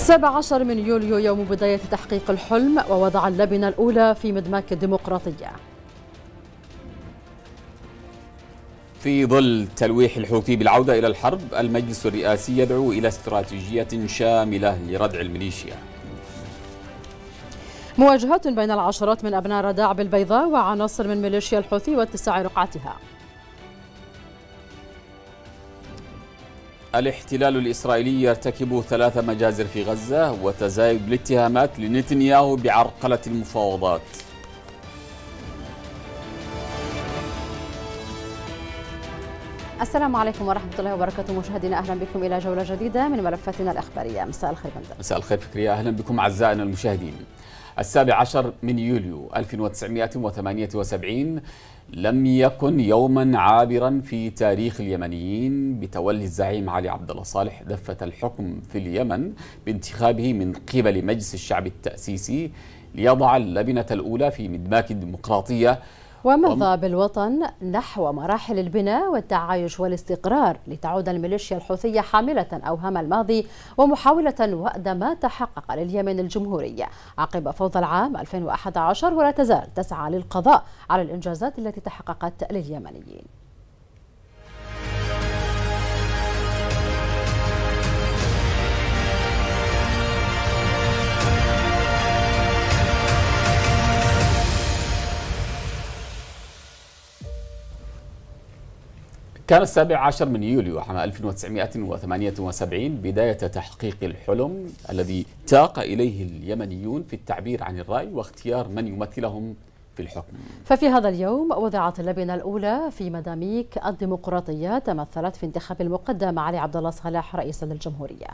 السابع عشر من يوليو يوم بداية تحقيق الحلم ووضع اللبنة الأولى في مدماك الديمقراطية في ظل تلويح الحوثي بالعودة إلى الحرب المجلس الرئاسي يدعو إلى استراتيجية شاملة لردع الميليشيا مواجهات بين العشرات من أبناء رداع بالبيضاء وعناصر من ميليشيا الحوثي واتساع رقعتها الاحتلال الإسرائيلي يرتكب ثلاث مجازر في غزة وتزايد الاتهامات لنتنياهو بعرقلة المفاوضات السلام عليكم ورحمة الله وبركاته مشاهدينا أهلا بكم إلى جولة جديدة من ملفاتنا الإخبارية مساء الخير بندر مساء الخير فكرية أهلا بكم أعزائنا المشاهدين السابع عشر من يوليو 1978 لم يكن يوما عابرا في تاريخ اليمنيين بتولي الزعيم علي عبد الله صالح دفة الحكم في اليمن بانتخابه من قبل مجلس الشعب التأسيسي ليضع اللبنة الأولى في مدماك الديمقراطية ومضى بالوطن نحو مراحل البناء والتعايش والاستقرار لتعود الميليشيا الحوثية حاملة أوهام الماضي ومحاولة وأد ما تحقق لليمن الجمهوري عقب فوضى العام 2011 ولا تزال تسعى للقضاء على الإنجازات التي تحققت لليمنيين كان السابع عشر من يوليو عام 1978 بداية تحقيق الحلم الذي تاق إليه اليمنيون في التعبير عن الرأي واختيار من يمثلهم في الحكم ففي هذا اليوم وضعت اللبنة الأولى في مداميك الديمقراطية تمثلت في انتخاب المقدم علي عبد الله صالح رئيسا للجمهورية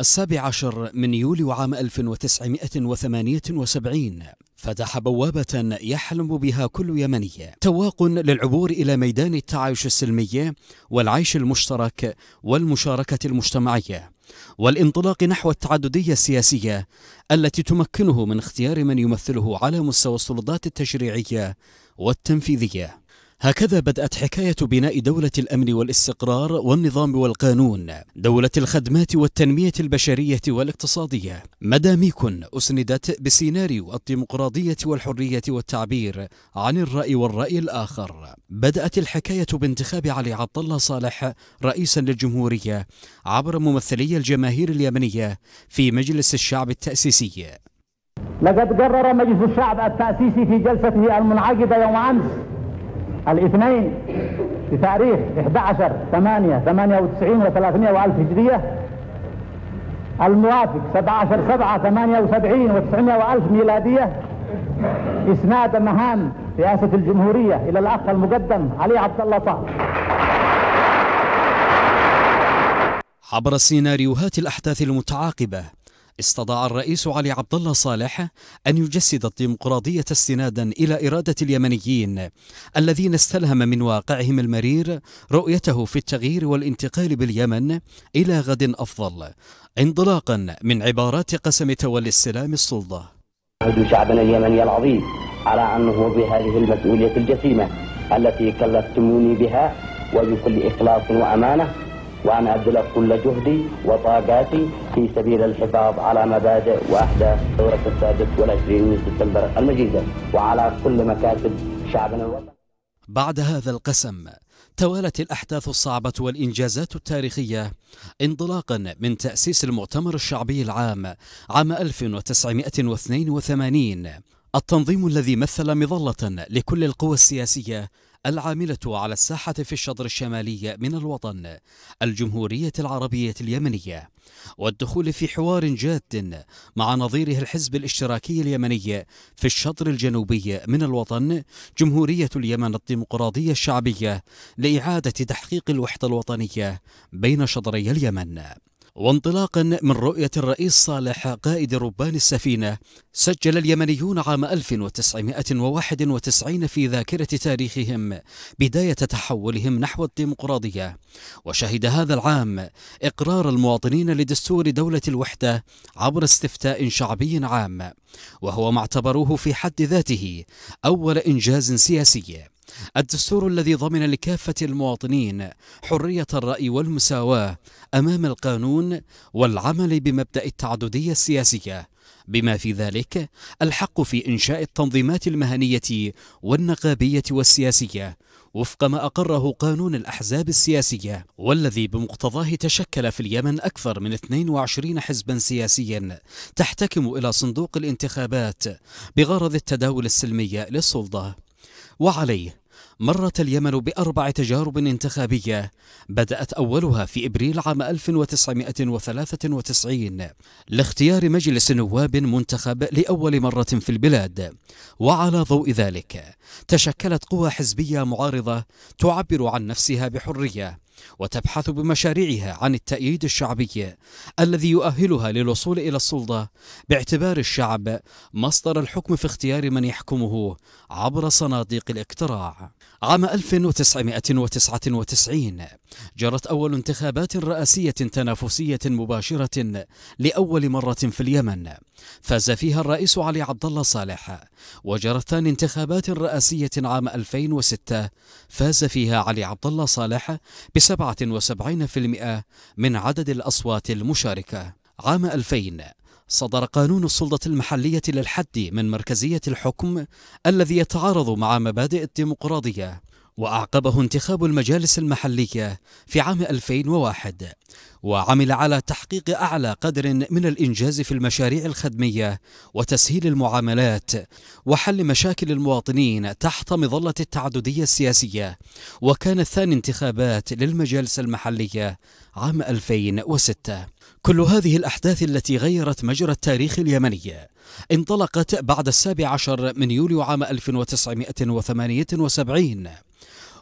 السابع عشر من يوليو عام 1978 فتح بوابة يحلم بها كل يمني تواق للعبور إلى ميدان التعايش السلمي والعيش المشترك والمشاركة المجتمعية والانطلاق نحو التعددية السياسية التي تمكنه من اختيار من يمثله على مستوى السلطات التشريعية والتنفيذية هكذا بدأت حكاية بناء دولة الأمن والاستقرار والنظام والقانون دولة الخدمات والتنمية البشرية والاقتصادية مداميك أسندت بسيناريو الديمقراطية والحرية والتعبير عن الرأي والرأي الآخر بدأت الحكاية بانتخاب علي عبد الله صالح رئيسا للجمهورية عبر ممثلي الجماهير اليمنية في مجلس الشعب التأسيسي لقد قرر مجلس الشعب التأسيسي في جلسته المنعقدة يوم أمس الاثنين في تاريخ 11 8 98 و 300 وألف هجرية الموافق 17 7 78 و 900 وألف ميلادية إسناد مهام رئاسة الجمهورية إلى الأخ المقدم علي عبد الله طه عبر سيناريوهات الأحداث المتعاقبة استطاع الرئيس علي عبد الله صالح أن يجسد الديمقراطية استنادا إلى إرادة اليمنيين الذين استلهم من واقعهم المرير رؤيته في التغيير والانتقال باليمن إلى غد أفضل انطلاقا من عبارات قسم تولي السلام السلطة عهد شعبنا اليمني العظيم على أنه بهذه المسؤولية الجسيمة التي كلفتموني بها وبكل إخلاص وأمانة وأن أبذل كل جهدي وطاقاتي في سبيل الحفاظ على مبادئ وأحداث ثورة السادس والعشرين من سبتمبر المجيدة وعلى كل مكاتب شعبنا الوطني بعد هذا القسم توالت الأحداث الصعبة والإنجازات التاريخية انطلاقا من تأسيس المؤتمر الشعبي العام عام 1982 التنظيم الذي مثل مظلة لكل القوى السياسية العاملة على الساحة في الشطر الشمالي من الوطن الجمهورية العربية اليمنية والدخول في حوار جاد مع نظيره الحزب الاشتراكي اليمني في الشطر الجنوبي من الوطن جمهورية اليمن الديمقراطية الشعبية لإعادة تحقيق الوحدة الوطنية بين شطري اليمن وانطلاقا من رؤية الرئيس صالح قائد ربان السفينة سجل اليمنيون عام 1991 في ذاكرة تاريخهم بداية تحولهم نحو الديمقراطية وشهد هذا العام إقرار المواطنين لدستور دولة الوحدة عبر استفتاء شعبي عام وهو ما اعتبروه في حد ذاته أول إنجاز سياسي الدستور الذي ضمن لكافة المواطنين حرية الرأي والمساواة أمام القانون والعمل بمبدأ التعددية السياسية بما في ذلك الحق في إنشاء التنظيمات المهنية والنقابية والسياسية وفق ما أقره قانون الأحزاب السياسية والذي بمقتضاه تشكل في اليمن أكثر من 22 حزبا سياسيا تحتكم إلى صندوق الانتخابات بغرض التداول السلمي للسلطة وعليه مرت اليمن بأربع تجارب انتخابية بدأت أولها في إبريل عام 1993 لاختيار مجلس نواب منتخب لأول مرة في البلاد وعلى ضوء ذلك تشكلت قوى حزبية معارضة تعبر عن نفسها بحرية وتبحث بمشاريعها عن التأييد الشعبي الذي يؤهلها للوصول إلى السلطة باعتبار الشعب مصدر الحكم في اختيار من يحكمه عبر صناديق الاقتراع عام 1999 جرت أول انتخابات رئاسية تنافسية مباشرة لأول مرة في اليمن فاز فيها الرئيس علي عبد الله صالح وجرت ثاني انتخابات رئاسية عام 2006 فاز فيها علي عبد الله صالح ب 77% من عدد الأصوات المشاركة عام 2000 صدر قانون السلطة المحلية للحد من مركزية الحكم الذي يتعارض مع مبادئ الديمقراطية وأعقبه انتخاب المجالس المحلية في عام 2001 وعمل على تحقيق أعلى قدر من الإنجاز في المشاريع الخدمية وتسهيل المعاملات وحل مشاكل المواطنين تحت مظلة التعددية السياسية وكان ثاني انتخابات للمجالس المحلية عام 2006 كل هذه الأحداث التي غيرت مجرى التاريخ اليمني انطلقت بعد السابع عشر من يوليو عام 1978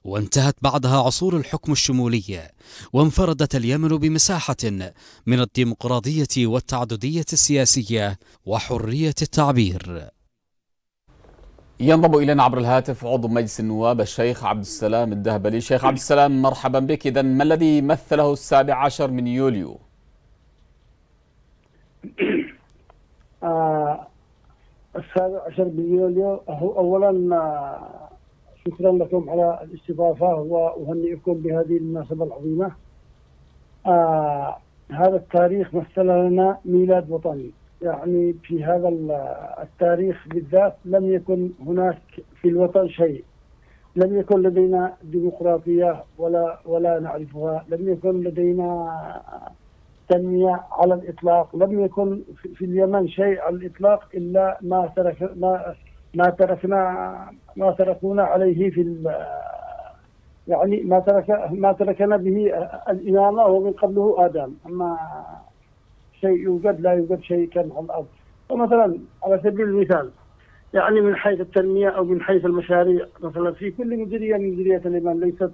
وانتهت بعدها عصور الحكم الشمولي وانفردت اليمن بمساحة من الديمقراطية والتعددية السياسية وحرية التعبير ينضم الينا عبر الهاتف عضو مجلس النواب الشيخ عبد السلام الدهبلي شيخ عبد السلام مرحبا بك اذا ما الذي مثله السابع عشر من يوليو آه، السابع عشر من يوليو هو اولا آه، شكرا لكم على الاستضافه واهنئكم بهذه المناسبه العظيمه. آه هذا التاريخ مثل لنا ميلاد وطني يعني في هذا التاريخ بالذات لم يكن هناك في الوطن شيء لم يكن لدينا ديمقراطيه ولا ولا نعرفها لم يكن لدينا تنمية على الإطلاق لم يكن في اليمن شيء على الإطلاق إلا ما ترك ما ما تركنا ما تركونا عليه في يعني ما ترك ما تركنا به الإمامة ومن قبله آدم أما شيء يوجد لا يوجد شيء كان على الأرض ومثلا على سبيل المثال يعني من حيث التنمية أو من حيث المشاريع مثلا في كل مديرية من مديريات اليمن ليست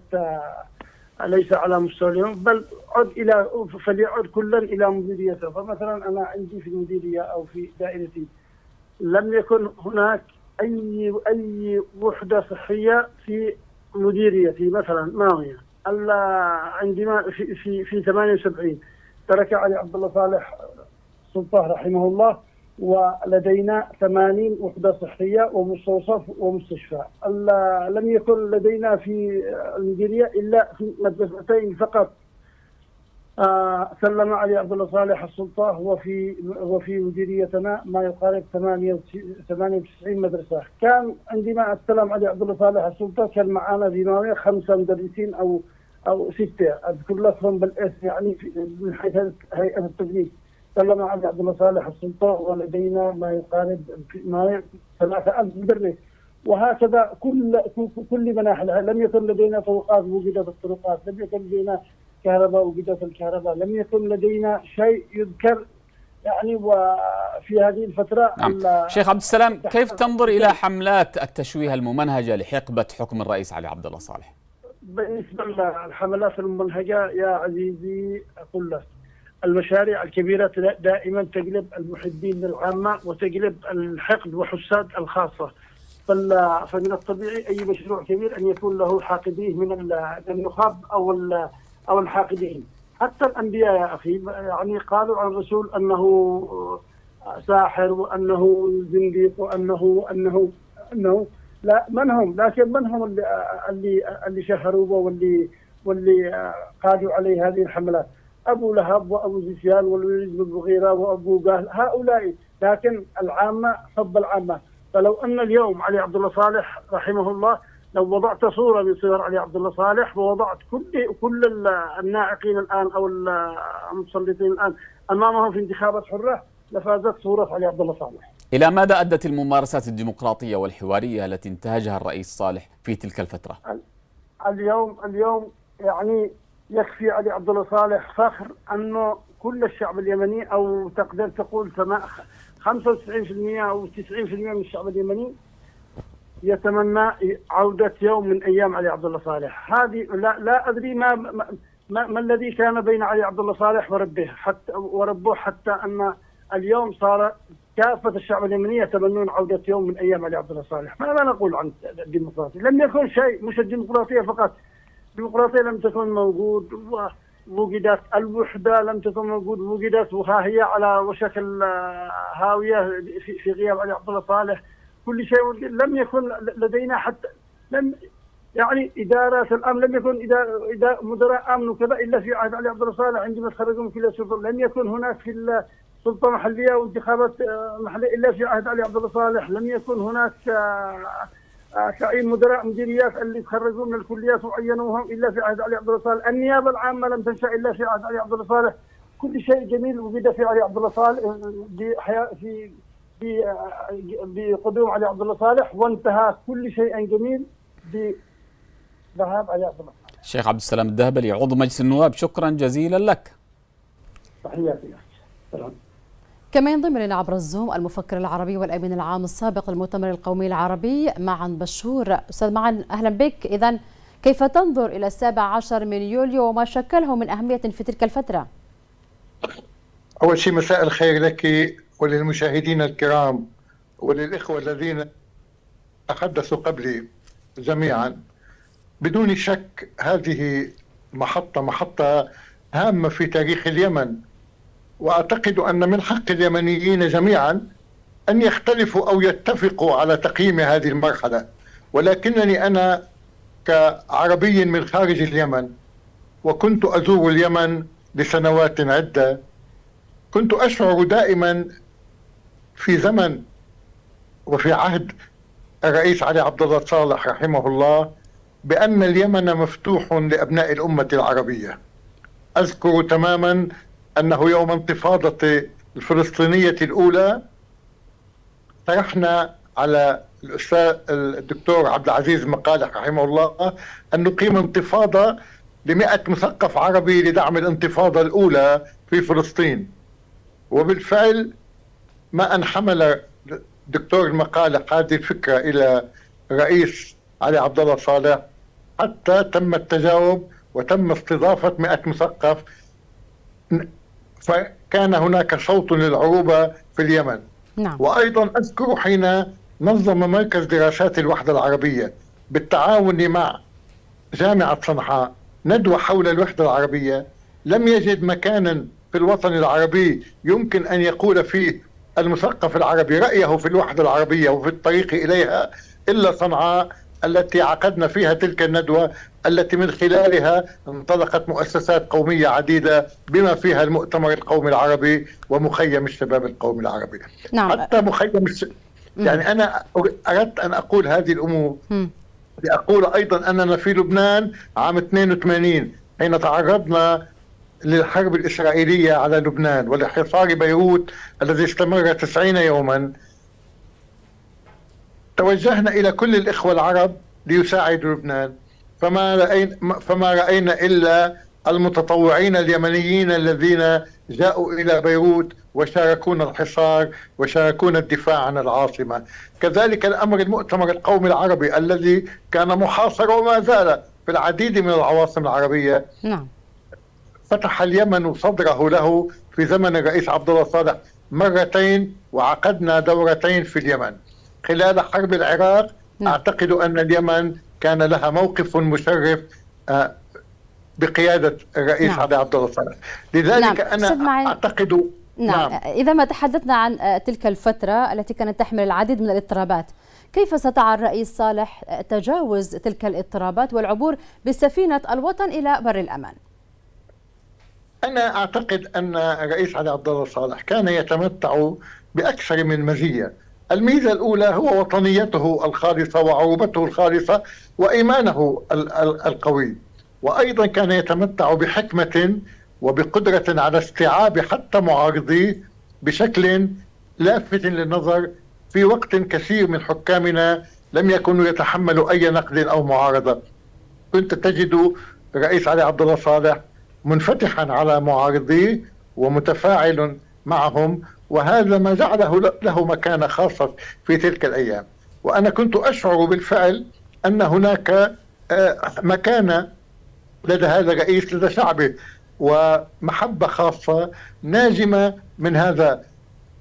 ليس على مستوى اليوم بل عد الى فليعد كلا الى مديريته فمثلا انا عندي في المديريه او في دائرتي لم يكن هناك اي اي وحده صحيه في مديريتي مثلا ماضيه الا عندما في في في 78 ترك علي عبد الله صالح سلطان رحمه الله ولدينا 80 وحدة صحية ومستوصف ومستشفى لم يكن لدينا في المديرية إلا في مدرستين فقط آه، سلم علي عبد الله صالح السلطة وفي وفي مديريتنا ما يقارب 98 مدرسة كان عندما استلم علي عبد الله صالح السلطة كان معنا في ماوية خمسة مدرسين أو أو ستة أذكر لكم بالاسم يعني من حيث هيئة التدريس تكلم عن عبد الله صالح السلطان ولدينا ما يقارب ما 3000 مدرس وهكذا كل كل مناحي لم يكن لدينا طرقات وجدت الطرقات، لم يكن لدينا كهرباء وجدت الكهرباء، لم يكن لدينا شيء يذكر يعني وفي هذه الفترة نعم. شيخ عبد السلام كيف تنظر إلى حملات التشويه الممنهجة لحقبة حكم الرئيس علي عبد الله صالح؟ بالنسبة للحملات الممنهجة يا عزيزي أقول لك المشاريع الكبيرة دائما تجلب المحبين للعامة وتجلب الحقد وحساد الخاصة فمن الطبيعي أي مشروع كبير أن يكون له حاقديه من النخب أو أو الحاقدين حتى الأنبياء يا أخي يعني قالوا عن الرسول أنه ساحر وأنه زنديق وأنه أنه أنه لا من هم لكن من هم اللي اللي, اللي شهروه واللي واللي قادوا عليه هذه الحملات أبو لهب وأبو سفيان والوليد بن المغيرة وأبو جهل هؤلاء لكن العامة حب العامة فلو أن اليوم علي عبد الله صالح رحمه الله لو وضعت صورة من صور علي عبد الله صالح ووضعت كل كل الناعقين الآن أو المتسلطين الآن أمامهم في انتخابات حرة لفازت صورة علي عبد الله صالح إلى ماذا أدت الممارسات الديمقراطية والحوارية التي انتهجها الرئيس صالح في تلك الفترة؟ اليوم اليوم يعني يكفي علي عبد الله صالح فخر انه كل الشعب اليمني او تقدر تقول 95% او 90% من الشعب اليمني يتمنى عودة يوم من أيام علي عبد الله صالح هذه لا, لا أدري ما, ما, ما الذي كان بين علي عبد الله صالح وربه حتى وربه حتى أن اليوم صار كافة الشعب اليمني يتمنون عودة يوم من أيام علي عبد الله صالح ماذا نقول عن الديمقراطية لم يكن شيء مش الديمقراطية فقط الديمقراطية لم تكن موجود ووجدت الوحدة لم تكن موجود وجدت وها هي على وشك هاوية في غياب علي عبد الله صالح كل شيء لم يكن لدينا حتى لم يعني إدارة الأمن لم يكن إدارة, إدارة مدراء أمن وكذا إلا في عهد علي عبد الله صالح عندما خرجوا من كلا السلطة لم يكن هناك في سلطة محلية وانتخابات آه، محلية إلا في عهد علي عبد الله صالح لم يكن هناك آه، شائين مدراء مديريات اللي تخرجوا من الكليات وعينوهم الا في عهد علي عبد الله صالح، النيابه العامه لم تنشا الا في عهد علي عبد الله صالح، كل شيء جميل وجد في علي عبد الله صالح في في بقدوم علي عبد الله صالح وانتهى كل شيء جميل بذهاب علي عبد الله صالح. الشيخ عبد السلام الذهبلي عضو مجلس النواب شكرا جزيلا لك. تحياتي. يا سلام. كما ينضم الينا عبر الزوم المفكر العربي والامين العام السابق للمؤتمر القومي العربي معن بشور استاذ معن اهلا بك اذا كيف تنظر الى السابع عشر من يوليو وما شكله من اهميه في تلك الفتره اول شيء مساء الخير لك وللمشاهدين الكرام وللاخوه الذين تحدثوا قبلي جميعا بدون شك هذه محطه محطه هامه في تاريخ اليمن واعتقد ان من حق اليمنيين جميعا ان يختلفوا او يتفقوا على تقييم هذه المرحله ولكنني انا كعربي من خارج اليمن وكنت ازور اليمن لسنوات عده كنت اشعر دائما في زمن وفي عهد الرئيس علي عبد الله صالح رحمه الله بان اليمن مفتوح لابناء الامه العربيه اذكر تماما أنه يوم انتفاضة الفلسطينية الأولى طرحنا على الأستاذ الدكتور عبد العزيز مقالح رحمه الله أن نقيم انتفاضة لمئة مثقف عربي لدعم الانتفاضة الأولى في فلسطين وبالفعل ما أن حمل دكتور المقالح هذه الفكرة إلى الرئيس علي عبد الله صالح حتى تم التجاوب وتم استضافة مئة مثقف فكان هناك صوت للعروبة في اليمن نعم. وأيضا أذكر حين نظم مركز دراسات الوحدة العربية بالتعاون مع جامعة صنعاء ندوة حول الوحدة العربية لم يجد مكانا في الوطن العربي يمكن أن يقول فيه المثقف العربي رأيه في الوحدة العربية وفي الطريق إليها إلا صنعاء التي عقدنا فيها تلك الندوة التي من خلالها انطلقت مؤسسات قومية عديدة بما فيها المؤتمر القومي العربي ومخيم الشباب القومي العربي نعم. حتى مخيم الش... يعني أنا أردت أن أقول هذه الأمور لأقول أيضا أننا في لبنان عام 82 حين تعرضنا للحرب الإسرائيلية على لبنان ولحصار بيروت الذي استمر 90 يوما توجهنا إلى كل الإخوة العرب ليساعدوا لبنان فما رأينا, فما رأينا إلا المتطوعين اليمنيين الذين جاءوا إلى بيروت وشاركونا الحصار وشاركونا الدفاع عن العاصمة كذلك الأمر المؤتمر القومي العربي الذي كان محاصر وما زال في العديد من العواصم العربية نعم. فتح اليمن صدره له في زمن الرئيس عبد الله صالح مرتين وعقدنا دورتين في اليمن خلال حرب العراق نعم. أعتقد أن اليمن كان لها موقف مشرف آه، بقياده الرئيس نعم. علي عبد الله صالح لذلك نعم. انا اعتقد نعم. نعم اذا ما تحدثنا عن آه، تلك الفتره التي كانت تحمل العديد من الاضطرابات كيف استطاع الرئيس صالح آه، تجاوز تلك الاضطرابات والعبور بسفينه الوطن الى بر الامان انا اعتقد ان الرئيس علي عبد الله صالح كان يتمتع باكثر من مزيه الميزة الأولى هو وطنيته الخالصة وعروبته الخالصة وإيمانه القوي وأيضا كان يتمتع بحكمة وبقدرة على استيعاب حتى معارضيه بشكل لافت للنظر في وقت كثير من حكامنا لم يكونوا يتحملوا أي نقد أو معارضة كنت تجد الرئيس علي عبد الله صالح منفتحا على معارضيه ومتفاعل معهم وهذا ما جعله له مكانة خاصة في تلك الأيام وأنا كنت أشعر بالفعل أن هناك آه، مكانة لدى هذا الرئيس لدى شعبه ومحبة خاصة ناجمة من هذا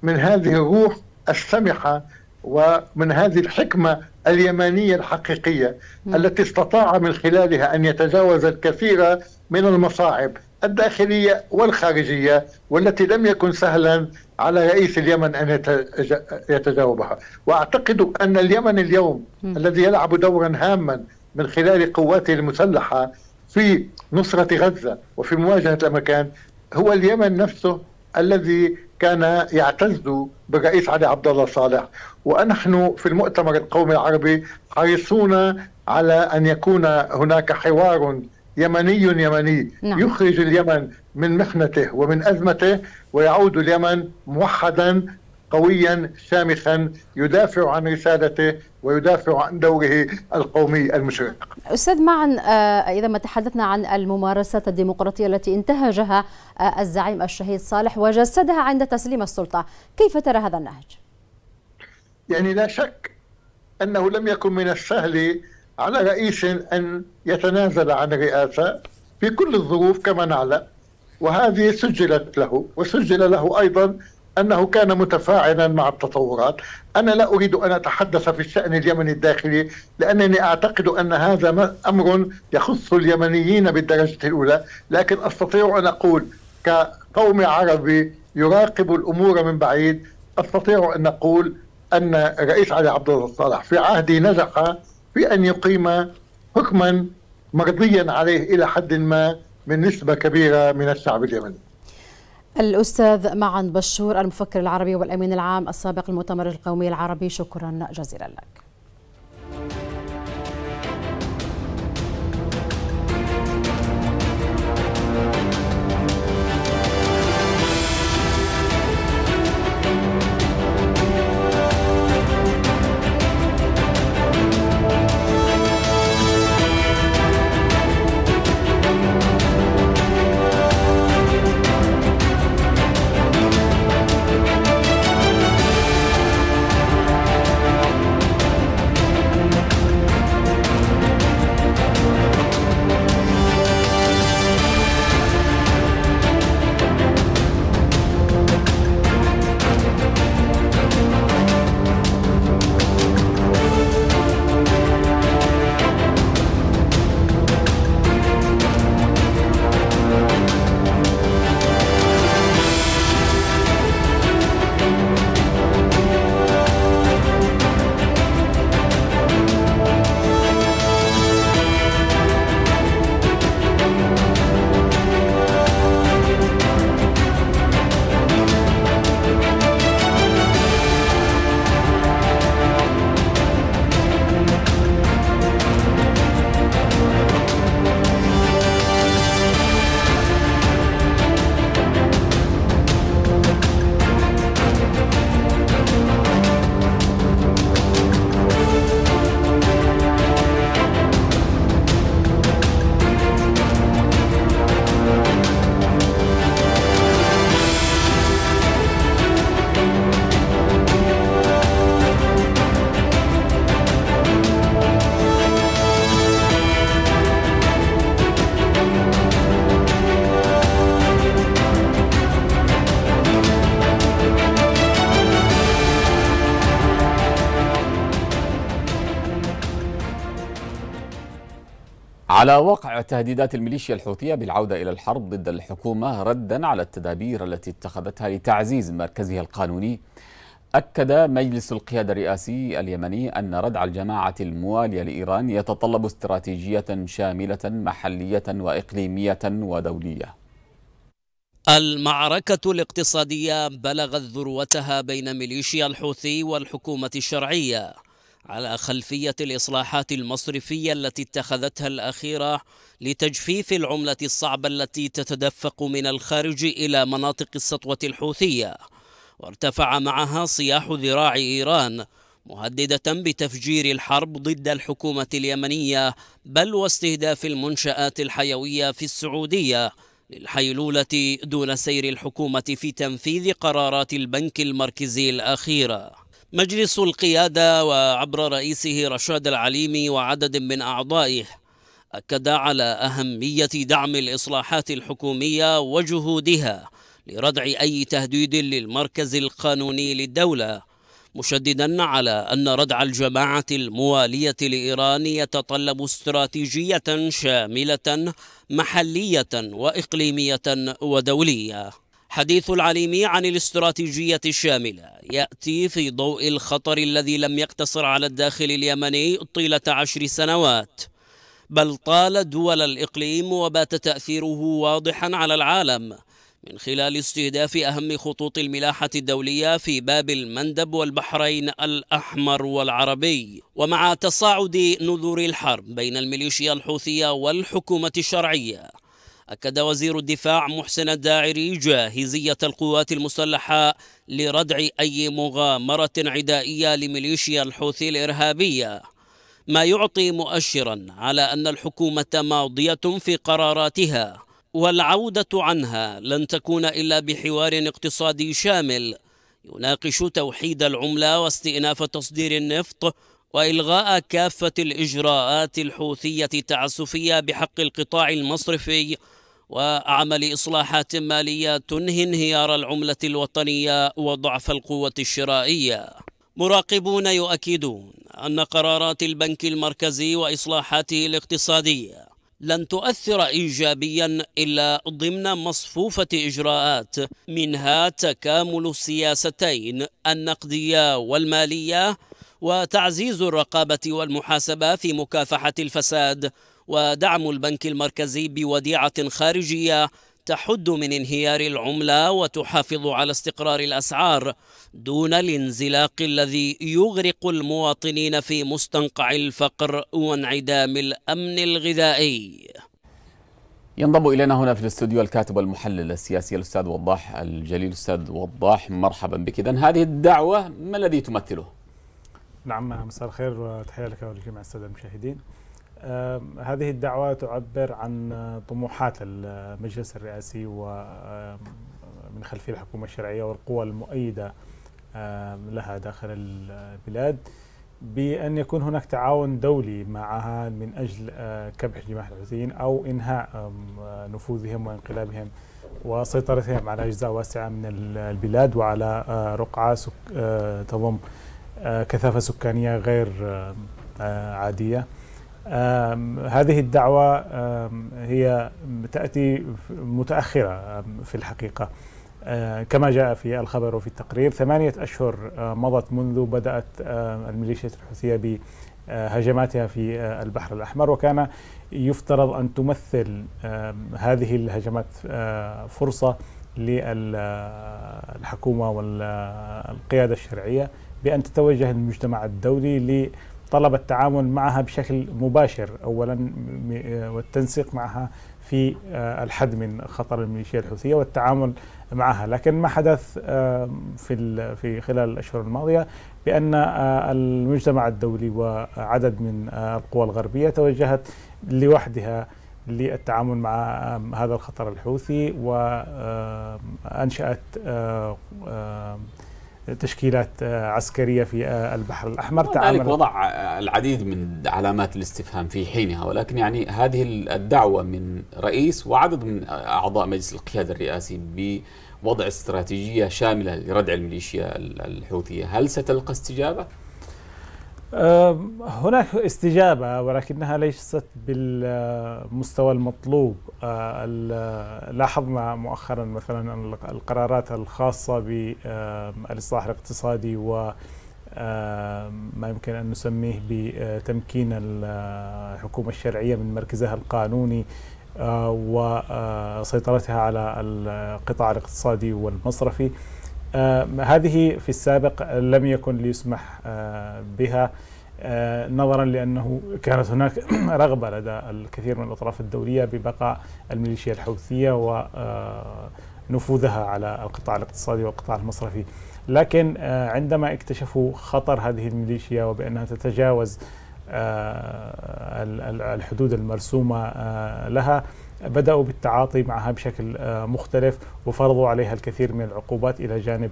من هذه الروح السمحة ومن هذه الحكمة اليمانية الحقيقية التي استطاع من خلالها أن يتجاوز الكثير من المصاعب الداخلية والخارجية والتي لم يكن سهلا على رئيس اليمن أن يتجاوبها وأعتقد أن اليمن اليوم م. الذي يلعب دورا هاما من خلال قواته المسلحة في نصرة غزة وفي مواجهة الأمريكان هو اليمن نفسه الذي كان يعتز بالرئيس علي عبد الله صالح ونحن في المؤتمر القومي العربي حريصون على ان يكون هناك حوار يمني يمني نعم. يخرج اليمن من محنته ومن أزمته ويعود اليمن موحدا قويا شامخا يدافع عن رسالته ويدافع عن دوره القومي المشرق. استاذ معن آه، اذا ما تحدثنا عن الممارسات الديمقراطيه التي انتهجها آه، الزعيم الشهيد صالح وجسدها عند تسليم السلطه، كيف ترى هذا النهج؟ يعني لا شك انه لم يكن من السهل على رئيس أن يتنازل عن الرئاسة في كل الظروف كما نعلم وهذه سجلت له وسجل له أيضا أنه كان متفاعلا مع التطورات أنا لا أريد أن أتحدث في الشأن اليمني الداخلي لأنني أعتقد أن هذا أمر يخص اليمنيين بالدرجة الأولى لكن أستطيع أن أقول كقوم عربي يراقب الأمور من بعيد أستطيع أن أقول أن الرئيس علي عبد الله صالح في عهده نجح بأن يقيم حكما مرضيا عليه إلى حد ما من نسبة كبيرة من الشعب اليمني الأستاذ معن بشور المفكر العربي والأمين العام السابق للمؤتمر القومي العربي شكرا جزيلا لك على وقع تهديدات الميليشيا الحوثية بالعودة إلى الحرب ضد الحكومة ردا على التدابير التي اتخذتها لتعزيز مركزها القانوني أكد مجلس القيادة الرئاسي اليمني أن ردع الجماعة الموالية لإيران يتطلب استراتيجية شاملة محلية وإقليمية ودولية المعركة الاقتصادية بلغت ذروتها بين ميليشيا الحوثي والحكومة الشرعية على خلفية الإصلاحات المصرفية التي اتخذتها الأخيرة لتجفيف العملة الصعبة التي تتدفق من الخارج إلى مناطق السطوة الحوثية وارتفع معها صياح ذراع إيران مهددة بتفجير الحرب ضد الحكومة اليمنية بل واستهداف المنشآت الحيوية في السعودية للحيلولة دون سير الحكومة في تنفيذ قرارات البنك المركزي الأخيرة مجلس القيادة وعبر رئيسه رشاد العليمي وعدد من أعضائه أكد على أهمية دعم الإصلاحات الحكومية وجهودها لردع أي تهديد للمركز القانوني للدولة مشددا على أن ردع الجماعة الموالية لإيران يتطلب استراتيجية شاملة محلية وإقليمية ودولية حديث العليمي عن الاستراتيجية الشاملة يأتي في ضوء الخطر الذي لم يقتصر على الداخل اليمني طيلة عشر سنوات بل طال دول الإقليم وبات تأثيره واضحا على العالم من خلال استهداف أهم خطوط الملاحة الدولية في باب المندب والبحرين الأحمر والعربي ومع تصاعد نذور الحرب بين الميليشيا الحوثية والحكومة الشرعية أكد وزير الدفاع محسن الداعري جاهزية القوات المسلحة لردع أي مغامرة عدائية لميليشيا الحوثي الإرهابية ما يعطي مؤشرا على أن الحكومة ماضية في قراراتها والعودة عنها لن تكون إلا بحوار اقتصادي شامل يناقش توحيد العملة واستئناف تصدير النفط وإلغاء كافة الإجراءات الحوثية التعسفية بحق القطاع المصرفي وعمل إصلاحات مالية تنهي انهيار العملة الوطنية وضعف القوة الشرائية مراقبون يؤكدون أن قرارات البنك المركزي وإصلاحاته الاقتصادية لن تؤثر ايجابيا الا ضمن مصفوفه اجراءات منها تكامل السياستين النقديه والماليه وتعزيز الرقابه والمحاسبه في مكافحه الفساد ودعم البنك المركزي بوديعة خارجية تحد من انهيار العملة وتحافظ على استقرار الأسعار دون الانزلاق الذي يغرق المواطنين في مستنقع الفقر وانعدام الأمن الغذائي ينضم إلينا هنا في الاستوديو الكاتب والمحلل السياسي الأستاذ وضاح الجليل الاستاذ وضاح مرحبا بك إذا هذه الدعوة ما الذي تمثله؟ نعم مساء الخير وتحية لك ولجميع السادة المشاهدين هذه الدعوة تعبر عن طموحات المجلس الرئاسي ومن خلفية الحكومة الشرعية والقوى المؤيدة لها داخل البلاد بأن يكون هناك تعاون دولي معها من أجل كبح جماح الحوثيين أو إنهاء نفوذهم وانقلابهم وسيطرتهم على أجزاء واسعة من البلاد وعلى رقعة تضم كثافة سكانية غير عادية هذه الدعوة هي تأتي متأخرة في الحقيقة آه، كما جاء في الخبر وفي التقرير ثمانية أشهر آه، مضت منذ بدأت الميليشيات الحوثية بهجماتها آه، في البحر الأحمر وكان يفترض أن تمثل هذه الهجمات فرصة للحكومة والقيادة الشرعية بأن تتوجه المجتمع الدولي طلب التعامل معها بشكل مباشر اولا آه، والتنسيق معها في آه، الحد من خطر الميليشيا الحوثيه والتعامل معها، لكن ما حدث في في خلال الاشهر الماضيه بان آه، المجتمع الدولي وعدد من القوى الغربيه توجهت لوحدها للتعامل مع هذا الخطر الحوثي وانشات تشكيلات آه، عسكريه في آه، البحر الاحمر تعاملت وضع آه، العديد من علامات الاستفهام في حينها ولكن يعني هذه الدعوه من رئيس وعدد من اعضاء مجلس القياده الرئاسي بوضع استراتيجيه شامله لردع الميليشيا الحوثيه هل ستلقى استجابه هناك استجابة ولكنها ليست بالمستوى المطلوب أه، لاحظنا مؤخرا مثلا القرارات الخاصة بالإصلاح الاقتصادي وما يمكن أن نسميه بتمكين الحكومة الشرعية من مركزها القانوني أه، وسيطرتها أه، على القطاع الاقتصادي والمصرفي آه، هذه في السابق لم يكن ليسمح آه، بها آه، نظرا لانه كانت هناك رغبه لدى الكثير من الاطراف الدوليه ببقاء الميليشيا الحوثيه ونفوذها على القطاع الاقتصادي والقطاع المصرفي. لكن عندما اكتشفوا خطر هذه الميليشيا وبانها تتجاوز الحدود المرسومه لها بدأوا بالتعاطي معها بشكل آه، مختلف وفرضوا عليها الكثير من العقوبات إلى جانب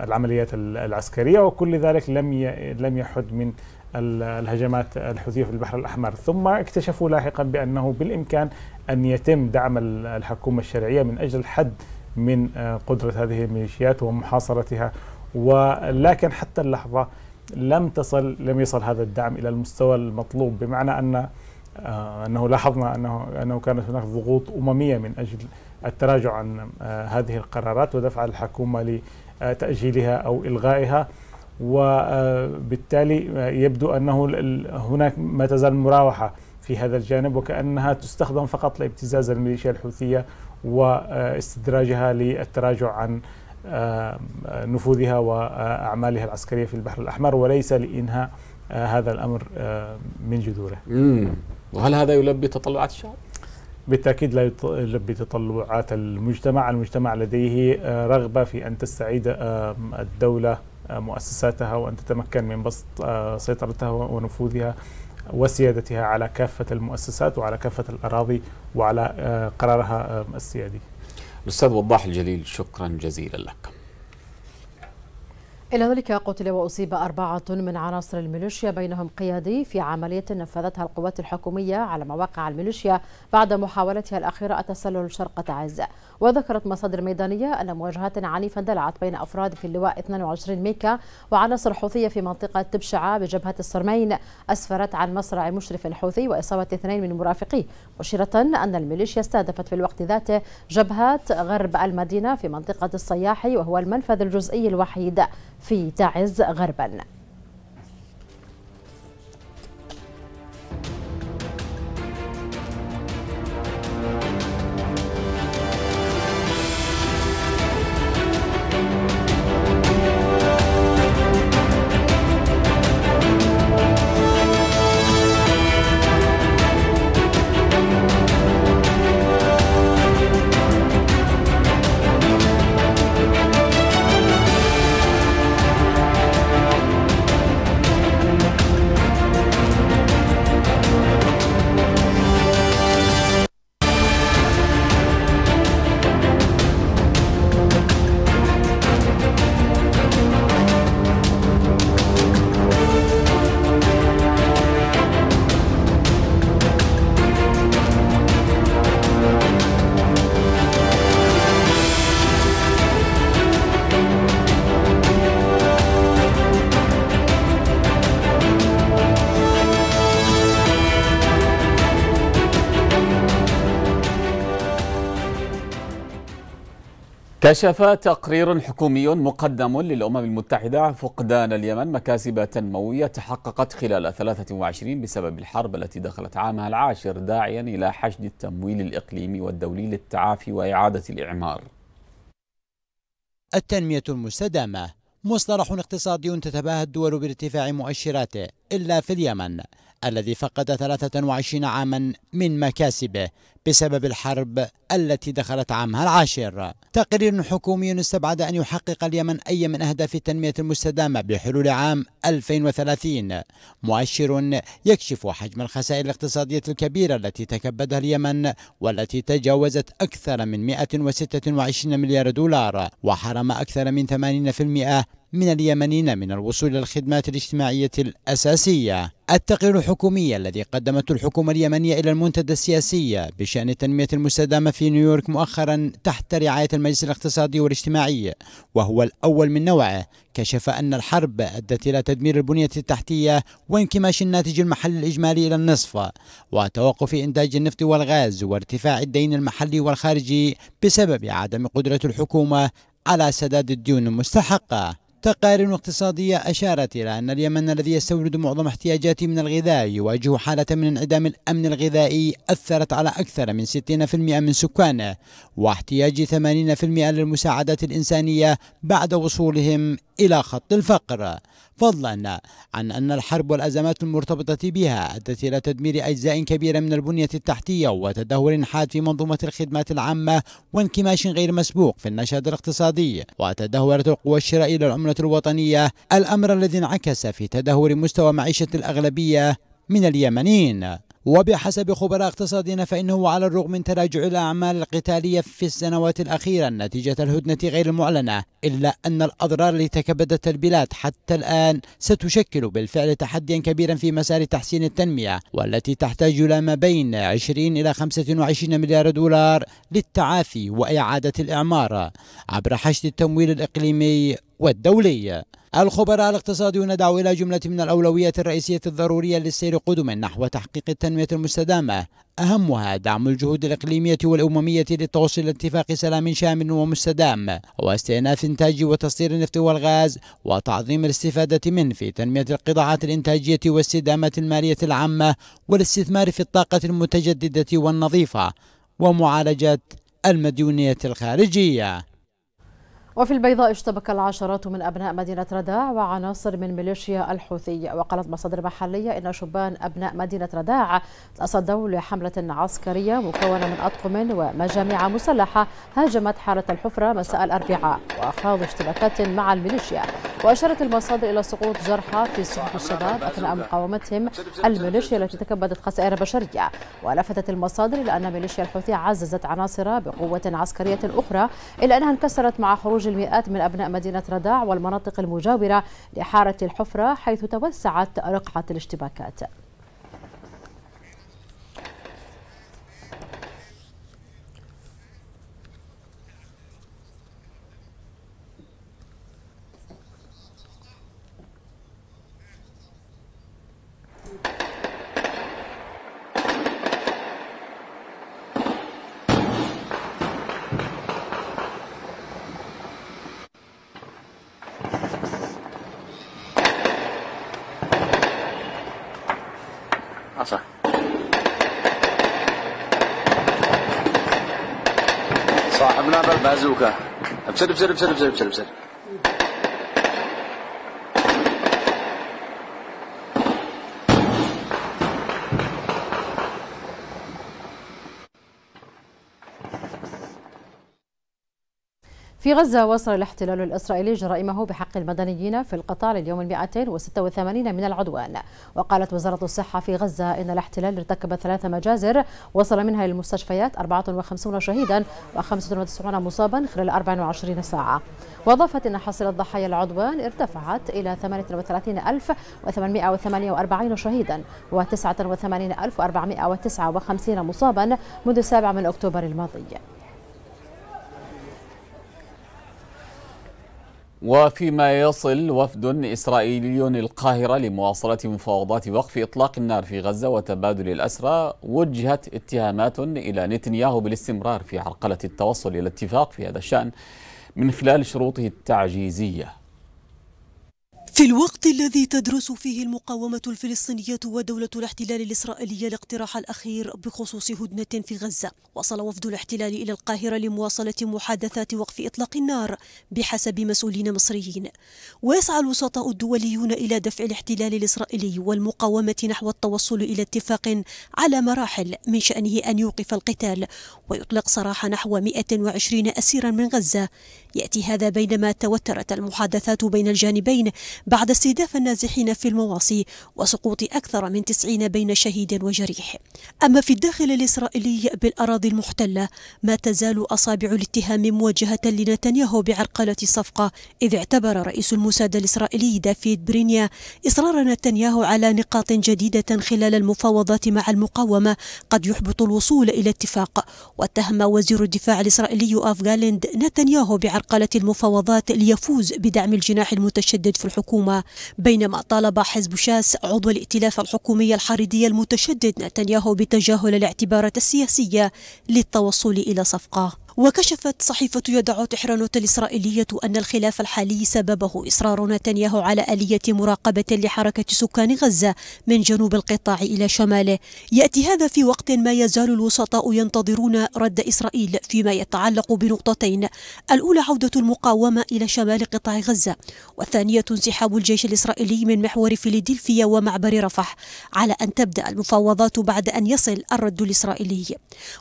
العمليات العسكرية وكل ذلك لم لم يحد من الهجمات الحوثية في البحر الأحمر ثم اكتشفوا لاحقا بأنه بالإمكان أن يتم دعم الحكومة الشرعية من أجل الحد من آه، قدرة هذه الميليشيات ومحاصرتها ولكن حتى اللحظة لم تصل لم يصل هذا الدعم إلى المستوى المطلوب بمعنى أن آه، انه لاحظنا انه انه كانت هناك ضغوط امميه من اجل التراجع عن آه، هذه القرارات ودفع الحكومه لتاجيلها او الغائها وبالتالي آه، يبدو انه هناك ما تزال مراوحه في هذا الجانب وكانها تستخدم فقط لابتزاز الميليشيا الحوثيه واستدراجها للتراجع عن نفوذها واعمالها العسكريه في البحر الاحمر وليس لانهاء هذا الامر من جذوره. وهل هذا يلبي تطلعات الشعب؟ بالتاكيد لا يلبي تطلعات المجتمع، المجتمع لديه آه، رغبه في ان تستعيد الدوله مؤسساتها وان تتمكن من بسط آه، سيطرتها ونفوذها وسيادتها على كافه المؤسسات وعلى كافه الاراضي وعلى آه، قرارها السيادي. الاستاذ وضاح الجليل شكرا جزيلا لك. إلى ذلك قتل وأصيب أربعة من عناصر الميليشيا بينهم قيادي في عملية نفذتها القوات الحكومية على مواقع الميليشيا بعد محاولتها الأخيرة التسلل شرق تعز وذكرت مصادر ميدانية أن مواجهات عنيفة اندلعت بين أفراد في اللواء 22 ميكا وعناصر حوثية في منطقة تبشعة بجبهة الصرمين أسفرت عن مصرع مشرف الحوثي وإصابة اثنين من مرافقيه مشيرة أن الميليشيا استهدفت في الوقت ذاته جبهات غرب المدينة في منطقة الصياحي وهو المنفذ الجزئي الوحيد في تعز غربا كشف تقرير حكومي مقدم للأمم المتحدة عن فقدان اليمن مكاسب تنموية تحققت خلال 23 بسبب الحرب التي دخلت عامها العاشر داعيا إلى حشد التمويل الإقليمي والدولي للتعافي وإعادة الإعمار التنمية المستدامة مصطلح اقتصادي تتباهى الدول بارتفاع مؤشراته إلا في اليمن الذي فقد 23 عاما من مكاسبه بسبب الحرب التي دخلت عامها العاشر تقرير حكومي استبعد أن يحقق اليمن أي من أهداف التنمية المستدامة بحلول عام 2030 مؤشر يكشف حجم الخسائر الاقتصادية الكبيرة التي تكبدها اليمن والتي تجاوزت أكثر من 126 مليار دولار وحرم أكثر من 80% من اليمنيين من الوصول إلى الخدمات الاجتماعية الأساسية التقرير الحكومي الذي قدمته الحكومة اليمنية إلى المنتدى السياسي بشأن التنمية المستدامة في نيويورك مؤخرا تحت رعاية المجلس الاقتصادي والاجتماعي وهو الأول من نوعه كشف أن الحرب أدت إلى تدمير البنية التحتية وانكماش الناتج المحلي الإجمالي إلى النصف وتوقف إنتاج النفط والغاز وارتفاع الدين المحلي والخارجي بسبب عدم قدرة الحكومة على سداد الديون المستحقة تقارير اقتصادية أشارت إلى أن اليمن الذي يستورد معظم احتياجاته من الغذاء يواجه حالة من انعدام الأمن الغذائي أثرت على أكثر من 60% من سكانه واحتياج 80% للمساعدات الإنسانية بعد وصولهم إلى خط الفقر فضلا عن أن الحرب والأزمات المرتبطة بها أدت إلى تدمير أجزاء كبيرة من البنية التحتية وتدهور حاد في منظومة الخدمات العامة وانكماش غير مسبوق في النشاط الاقتصادي وتدهورت القوى الشرائية للعملة الوطنية الأمر الذي انعكس في تدهور مستوى معيشة الأغلبية من اليمنيين وبحسب خبراء اقتصادنا فإنه على الرغم من تراجع الأعمال القتالية في السنوات الأخيرة نتيجة الهدنة غير المعلنة إلا أن الأضرار التي تكبدت البلاد حتى الآن ستشكل بالفعل تحديا كبيرا في مسار تحسين التنمية والتي تحتاج إلى ما بين 20 إلى 25 مليار دولار للتعافي وإعادة الإعمار عبر حشد التمويل الإقليمي والدولي الخبراء الإقتصاديون دعوا إلى جملة من الأولويات الرئيسية الضرورية للسير قدما نحو تحقيق التنمية المستدامة أهمها دعم الجهود الإقليمية والأممية للتوصل لاتفاق سلام شامل ومستدام واستئناف إنتاج وتصدير النفط والغاز وتعظيم الاستفادة منه في تنمية القطاعات الإنتاجية واستدامة المالية العامة والاستثمار في الطاقة المتجددة والنظيفة ومعالجة المديونية الخارجية وفي البيضاء اشتبك العشرات من أبناء مدينة رداع وعناصر من ميليشيا الحوثي وقالت مصادر محلية إن شبان أبناء مدينة رداع تصدوا لحملة عسكرية مكونة من أطقم ومجاميع مسلحة هاجمت حارة الحفرة مساء الأربعاء وخاضوا اشتباكات مع الميليشيا وأشارت المصادر إلى سقوط جرحى في صفوف الشباب أثناء مقاومتهم الميليشيا التي تكبدت خسائر بشرية ولفتت المصادر إلى أن ميليشيا الحوثي عززت عناصرها بقوة عسكرية أخرى إلا أنها انكسرت مع خروج خروج المئات من أبناء مدينة رداع والمناطق المجاورة لحاره الحفرة حيث توسعت رقعة الاشتباكات أبناء البازوكا ابشر ابشر ابشر ابشر ابشر, ابشر. في غزة وصل الاحتلال الإسرائيلي جرائمه بحق المدنيين في القطاع لليوم 286 من العدوان وقالت وزارة الصحة في غزة إن الاحتلال ارتكب ثلاث مجازر وصل منها للمستشفيات 54 شهيدا و95 مصابا خلال 24 ساعة وأضافت أن حصيلة ضحايا العدوان ارتفعت إلى 38848 شهيدا و89459 مصابا منذ 7 من أكتوبر الماضي وفيما يصل وفد إسرائيلي القاهرة لمواصلة مفاوضات وقف إطلاق النار في غزة وتبادل الأسرى وجهت اتهامات إلى نتنياهو بالاستمرار في عرقلة التوصل إلى اتفاق في هذا الشأن من خلال شروطه التعجيزية في الوقت الذي تدرس فيه المقاومة الفلسطينية ودولة الاحتلال الإسرائيلية الاقتراح الأخير بخصوص هدنة في غزة وصل وفد الاحتلال إلى القاهرة لمواصلة محادثات وقف إطلاق النار بحسب مسؤولين مصريين ويسعى الوسطاء الدوليون إلى دفع الاحتلال الإسرائيلي والمقاومة نحو التوصل إلى اتفاق على مراحل من شأنه أن يوقف القتال ويطلق سراح نحو 120 أسيرا من غزة يأتي هذا بينما توترت المحادثات بين الجانبين بعد استهداف النازحين في المواصي وسقوط أكثر من 90 بين شهيد وجريح أما في الداخل الإسرائيلي بالأراضي المحتلة ما تزال أصابع الاتهام موجهة لنتنياهو بعرقلة الصفقة إذ اعتبر رئيس الموساد الإسرائيلي دافيد برينيا إصرار نتنياهو على نقاط جديدة خلال المفاوضات مع المقاومة قد يحبط الوصول إلى اتفاق واتهم وزير الدفاع الإسرائيلي أوف غالند نتنياهو بعرقلة المفاوضات ليفوز بدعم الجناح المتشدد في الحكومة الحكومة بينما طالب حزب شاس عضو الائتلاف الحكومي الحريدي المتشدد نتنياهو بتجاهل الاعتبارات السياسية للتوصل إلى صفقة وكشفت صحيفة يدعو تحرنوت الإسرائيلية أن الخلاف الحالي سببه إصرار نتنياهو على آلية مراقبة لحركة سكان غزة من جنوب القطاع إلى شماله يأتي هذا في وقت ما يزال الوسطاء ينتظرون رد إسرائيل فيما يتعلق بنقطتين الأولى عودة المقاومة إلى شمال قطاع غزة والثانية انسحاب الجيش الإسرائيلي من محور فيليدلفيا ومعبر رفح على أن تبدأ المفاوضات بعد أن يصل الرد الإسرائيلي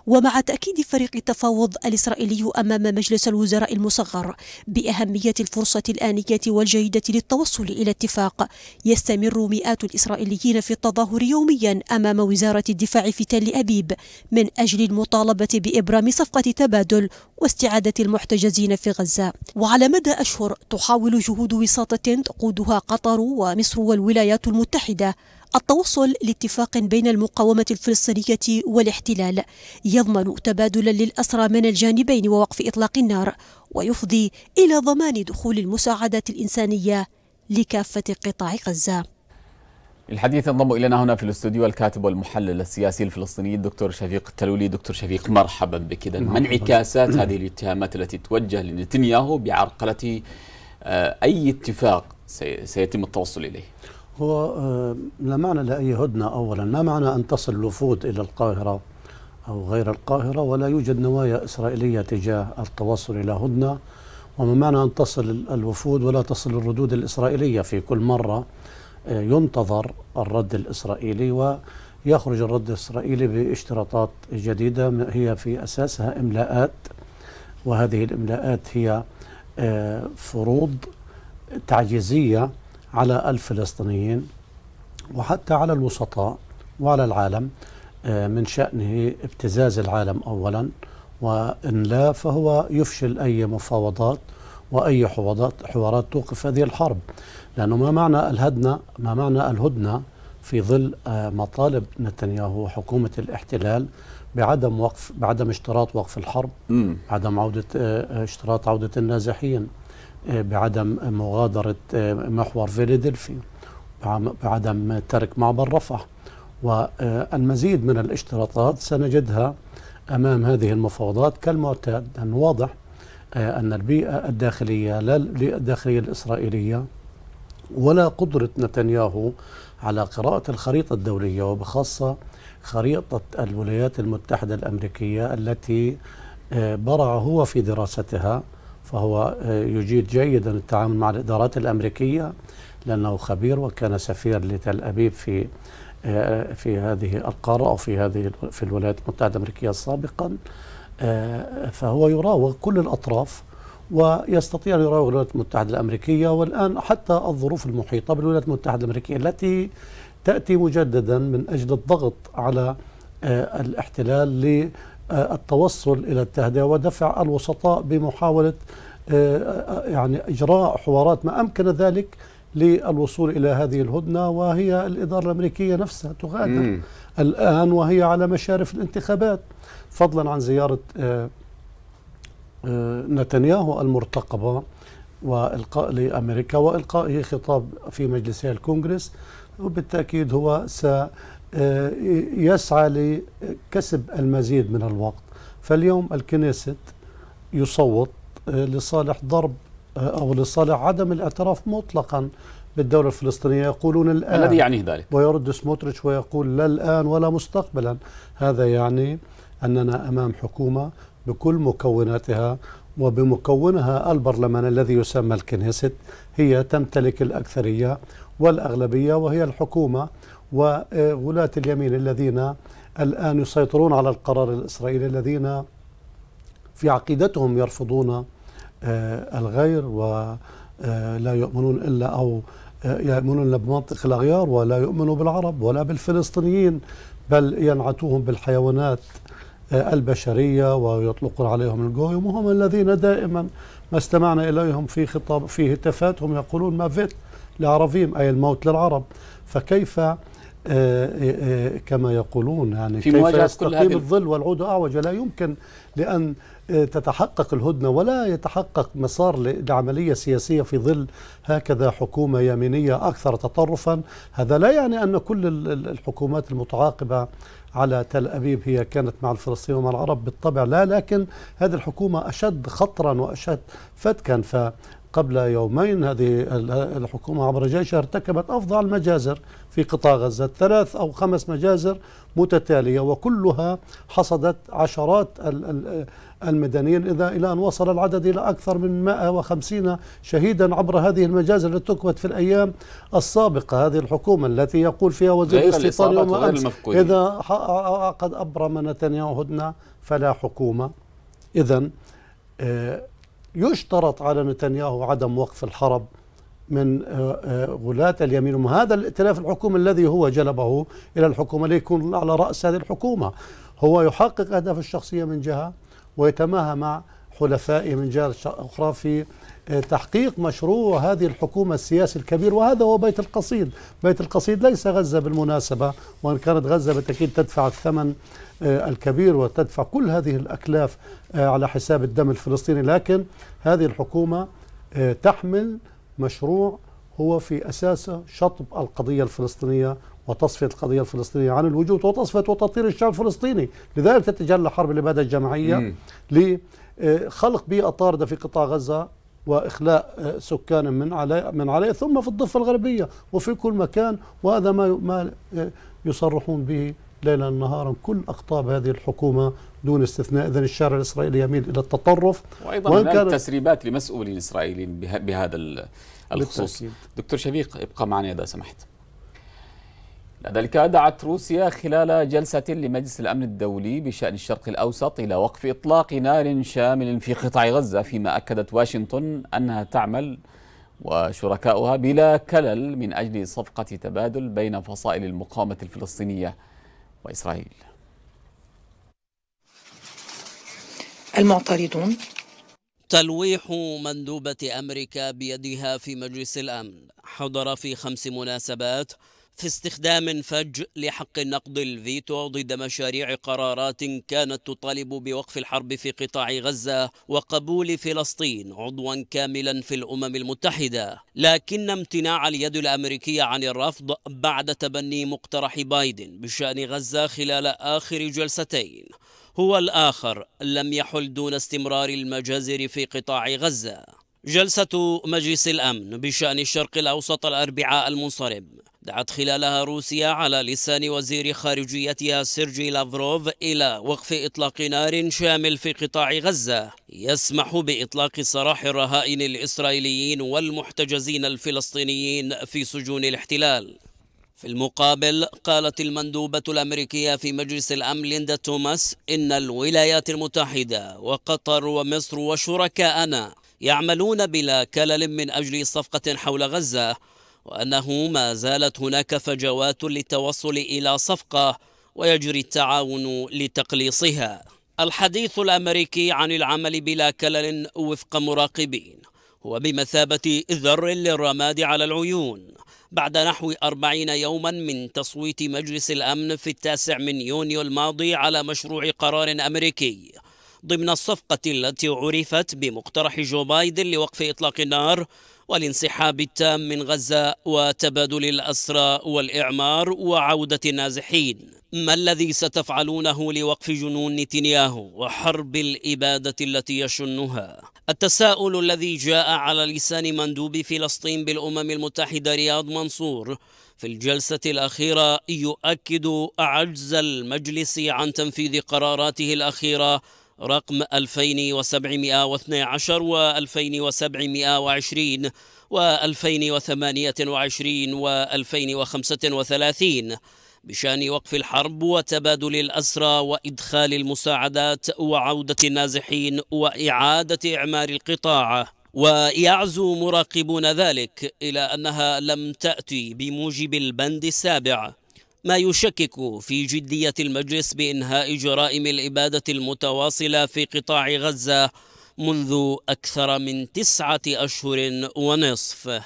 ومع تأكيد فريق التفاوض الإسرائيلي الإسرائيلي أمام مجلس الوزراء المصغر بأهمية الفرصة الآنية والجيدة للتوصل إلى اتفاق يستمر مئات الإسرائيليين في التظاهر يوميا أمام وزارة الدفاع في تل أبيب من أجل المطالبة بإبرام صفقة تبادل واستعادة المحتجزين في غزة وعلى مدى أشهر تحاول جهود وساطة تقودها قطر ومصر والولايات المتحدة التوصل لاتفاق بين المقاومة الفلسطينية والاحتلال يضمن تبادلا للأسرى من الجانبين ووقف إطلاق النار ويفضي إلى ضمان دخول المساعدات الإنسانية لكافة قطاع غزة الحديث ينضم إلينا هنا في الاستوديو الكاتب والمحلل السياسي الفلسطيني الدكتور شفيق التلولي دكتور شفيق مرحبا بك إذا ما انعكاسات هذه الاتهامات التي توجه لنتنياهو بعرقلة آه، أي اتفاق سيتم التوصل إليه هو آه، لا معنى لأي هدنة أولا ما معنى أن تصل الوفود إلى القاهرة أو غير القاهرة ولا يوجد نوايا إسرائيلية تجاه التوصل إلى هدنة وما معنى أن تصل الوفود ولا تصل الردود الإسرائيلية في كل مرة آه، ينتظر الرد الإسرائيلي ويخرج الرد الإسرائيلي باشتراطات جديدة هي في أساسها إملاءات وهذه الإملاءات هي آه، فروض تعجيزية على الفلسطينيين وحتى على الوسطاء وعلى العالم آه، من شأنه ابتزاز العالم أولا وإن لا فهو يفشل أي مفاوضات وأي حوارات, حوارات توقف هذه الحرب لأنه ما معنى الهدنة ما معنى الهدنة في ظل آه، مطالب نتنياهو حكومة الاحتلال بعدم وقف بعدم اشتراط وقف الحرب م. عدم عودة آه، اشتراط عودة النازحين بعدم مغادرة آه، محور فيلادلفيا بعدم ترك معبر رفح والمزيد من الاشتراطات سنجدها أمام هذه المفاوضات كالمعتاد أن واضح آه، أن البيئة الداخلية لا الداخلية الإسرائيلية ولا قدرة نتنياهو على قراءة الخريطة الدولية وبخاصة خريطة الولايات المتحدة الأمريكية التي آه، برع هو في دراستها فهو آه، يجيد جيدا التعامل مع الإدارات الأمريكية لأنه خبير وكان سفير لتل أبيب في آه، في هذه القارة أو في هذه في الولايات المتحدة الأمريكية سابقا آه، فهو يراوغ كل الأطراف ويستطيع أن يراوغ الولايات المتحدة الأمريكية والآن حتى الظروف المحيطة بالولايات المتحدة الأمريكية التي تأتي مجددا من أجل الضغط على الاحتلال التوصل إلى التهدئة ودفع الوسطاء بمحاولة آه، آه، يعني إجراء حوارات ما أمكن ذلك للوصول إلى هذه الهدنة وهي الإدارة الأمريكية نفسها تغادر مم. الآن وهي على مشارف الانتخابات فضلا عن زيارة آه، نتنياهو المرتقبة وإلقاء لأمريكا وإلقائه خطاب في مجلسي الكونغرس وبالتأكيد هو آه، يسعى لكسب المزيد من الوقت فاليوم الكنيست يصوت آه، لصالح ضرب آه، أو لصالح عدم الاعتراف مطلقا بالدولة الفلسطينية يقولون الآن الذي يعنيه ذلك ويرد سموتريتش ويقول لا الآن ولا مستقبلا هذا يعني أننا أمام حكومة بكل مكوناتها وبمكونها البرلمان الذي يسمى الكنيست هي تمتلك الأكثرية والأغلبية وهي الحكومة وغلاة اليمين الذين الآن يسيطرون على القرار الإسرائيلي الذين في عقيدتهم يرفضون آه، الغير ولا آه، يؤمنون إلا أو آه، يؤمنون بمنطق الأغيار ولا يؤمنوا بالعرب ولا بالفلسطينيين بل ينعتوهم بالحيوانات البشرية ويطلقون عليهم الجويم وهم الذين دائما ما استمعنا إليهم في خطاب في هتافاتهم يقولون ما فيت لعربيم أي الموت للعرب فكيف آه، آه، آه، كما يقولون يعني في كيف يستقيم الظل والعود أعوج لا يمكن لأن تتحقق الهدنة ولا يتحقق مسار لعملية سياسية في ظل هكذا حكومة يمينية أكثر تطرفا هذا لا يعني أن كل الحكومات المتعاقبة على تل أبيب هي كانت مع الفلسطينيين ومع العرب بالطبع لا لكن هذه الحكومة أشد خطرا وأشد فتكا ف قبل يومين هذه الحكومة عبر جيشها ارتكبت أفظع المجازر في قطاع غزة ثلاث أو خمس مجازر متتالية وكلها حصدت عشرات المدنيين إذا إلى أن وصل العدد إلى أكثر من 150 شهيدا عبر هذه المجازر التي ارتكبت في الأيام السابقة هذه الحكومة التي يقول فيها وزير الاستيطان يوم أمس إذا قد أبرم نتنياهو هدنة فلا حكومة إذا آه، يشترط على نتنياهو عدم وقف الحرب من آه، آه، غلاة اليمين وهذا الائتلاف الحكومي الذي هو جلبه إلى الحكومة ليكون على رأس هذه الحكومة هو يحقق أهداف الشخصية من جهة ويتماهى مع حلفائه من جهة أخرى في آه، تحقيق مشروع هذه الحكومة السياسي الكبير وهذا هو بيت القصيد بيت القصيد ليس غزة بالمناسبة وإن كانت غزة بالتأكيد تدفع الثمن آه، الكبير وتدفع كل هذه الأكلاف آه، على حساب الدم الفلسطيني لكن هذه الحكومة تحمل مشروع هو في أساسه شطب القضية الفلسطينية وتصفية القضية الفلسطينية عن الوجود وتصفية وتطهير الشعب الفلسطيني لذلك تتجلى حرب الإبادة الجماعية آه، خلق بيئة طاردة في قطاع غزة واخلاء آه، سكان من عليه من عليه ثم في الضفه الغربيه وفي كل مكان وهذا ما ما آه، يصرحون به ليلا نهارا كل اقطاب هذه الحكومه دون استثناء اذا الشارع الاسرائيلي يميل الى التطرف وايضا وإن كان تسريبات لمسؤولين اسرائيليين بهذا الخصوص بالتأكيد. دكتور شفيق ابقى معنا اذا سمحت ذلك دعت روسيا خلال جلسة لمجلس الأمن الدولي بشأن الشرق الأوسط إلى وقف إطلاق نار شامل في قطاع غزة فيما أكدت واشنطن أنها تعمل وشركاؤها بلا كلل من أجل صفقة تبادل بين فصائل المقاومة الفلسطينية وإسرائيل المعترضون تلويح مندوبة أمريكا بيدها في مجلس الأمن حضر في خمس مناسبات في استخدام فج لحق نقض الفيتو ضد مشاريع قرارات كانت تطالب بوقف الحرب في قطاع غزة وقبول فلسطين عضوا كاملا في الأمم المتحدة لكن امتناع اليد الأمريكية عن الرفض بعد تبني مقترح بايدن بشأن غزة خلال آخر جلستين هو الآخر لم يحل دون استمرار المجازر في قطاع غزة جلسة مجلس الأمن بشأن الشرق الأوسط الأربعاء المنصرم دعت خلالها روسيا على لسان وزير خارجيتها سيرجي لافروف إلى وقف إطلاق نار شامل في قطاع غزة يسمح بإطلاق سراح الرهائن الإسرائيليين والمحتجزين الفلسطينيين في سجون الاحتلال في المقابل قالت المندوبة الأمريكية في مجلس الأمن ليندا توماس إن الولايات المتحدة وقطر ومصر وشركاءنا يعملون بلا كلل من أجل صفقة حول غزة وأنه ما زالت هناك فجوات للتوصل إلى صفقة ويجري التعاون لتقليصها الحديث الأمريكي عن العمل بلا كلل وفق مراقبين هو بمثابة ذر للرماد على العيون بعد نحو أربعين يوما من تصويت مجلس الأمن في التاسع من يونيو الماضي على مشروع قرار أمريكي ضمن الصفقة التي عرفت بمقترح جو بايدن لوقف إطلاق النار والانسحاب التام من غزة وتبادل الأسرى والإعمار وعودة النازحين ما الذي ستفعلونه لوقف جنون نتنياهو وحرب الإبادة التي يشنها التساؤل الذي جاء على لسان مندوب فلسطين بالأمم المتحدة رياض منصور في الجلسة الأخيرة يؤكد عجز المجلس عن تنفيذ قراراته الأخيرة رقم 2712 و 2720 و 2028 و 2035 بشان وقف الحرب وتبادل الأسرى وإدخال المساعدات وعودة النازحين وإعادة إعمار القطاع ويعزو مراقبون ذلك إلى أنها لم تأتي بموجب البند السابع ما يشكك في جدية المجلس بإنهاء جرائم الإبادة المتواصلة في قطاع غزة منذ أكثر من تسعة أشهر ونصف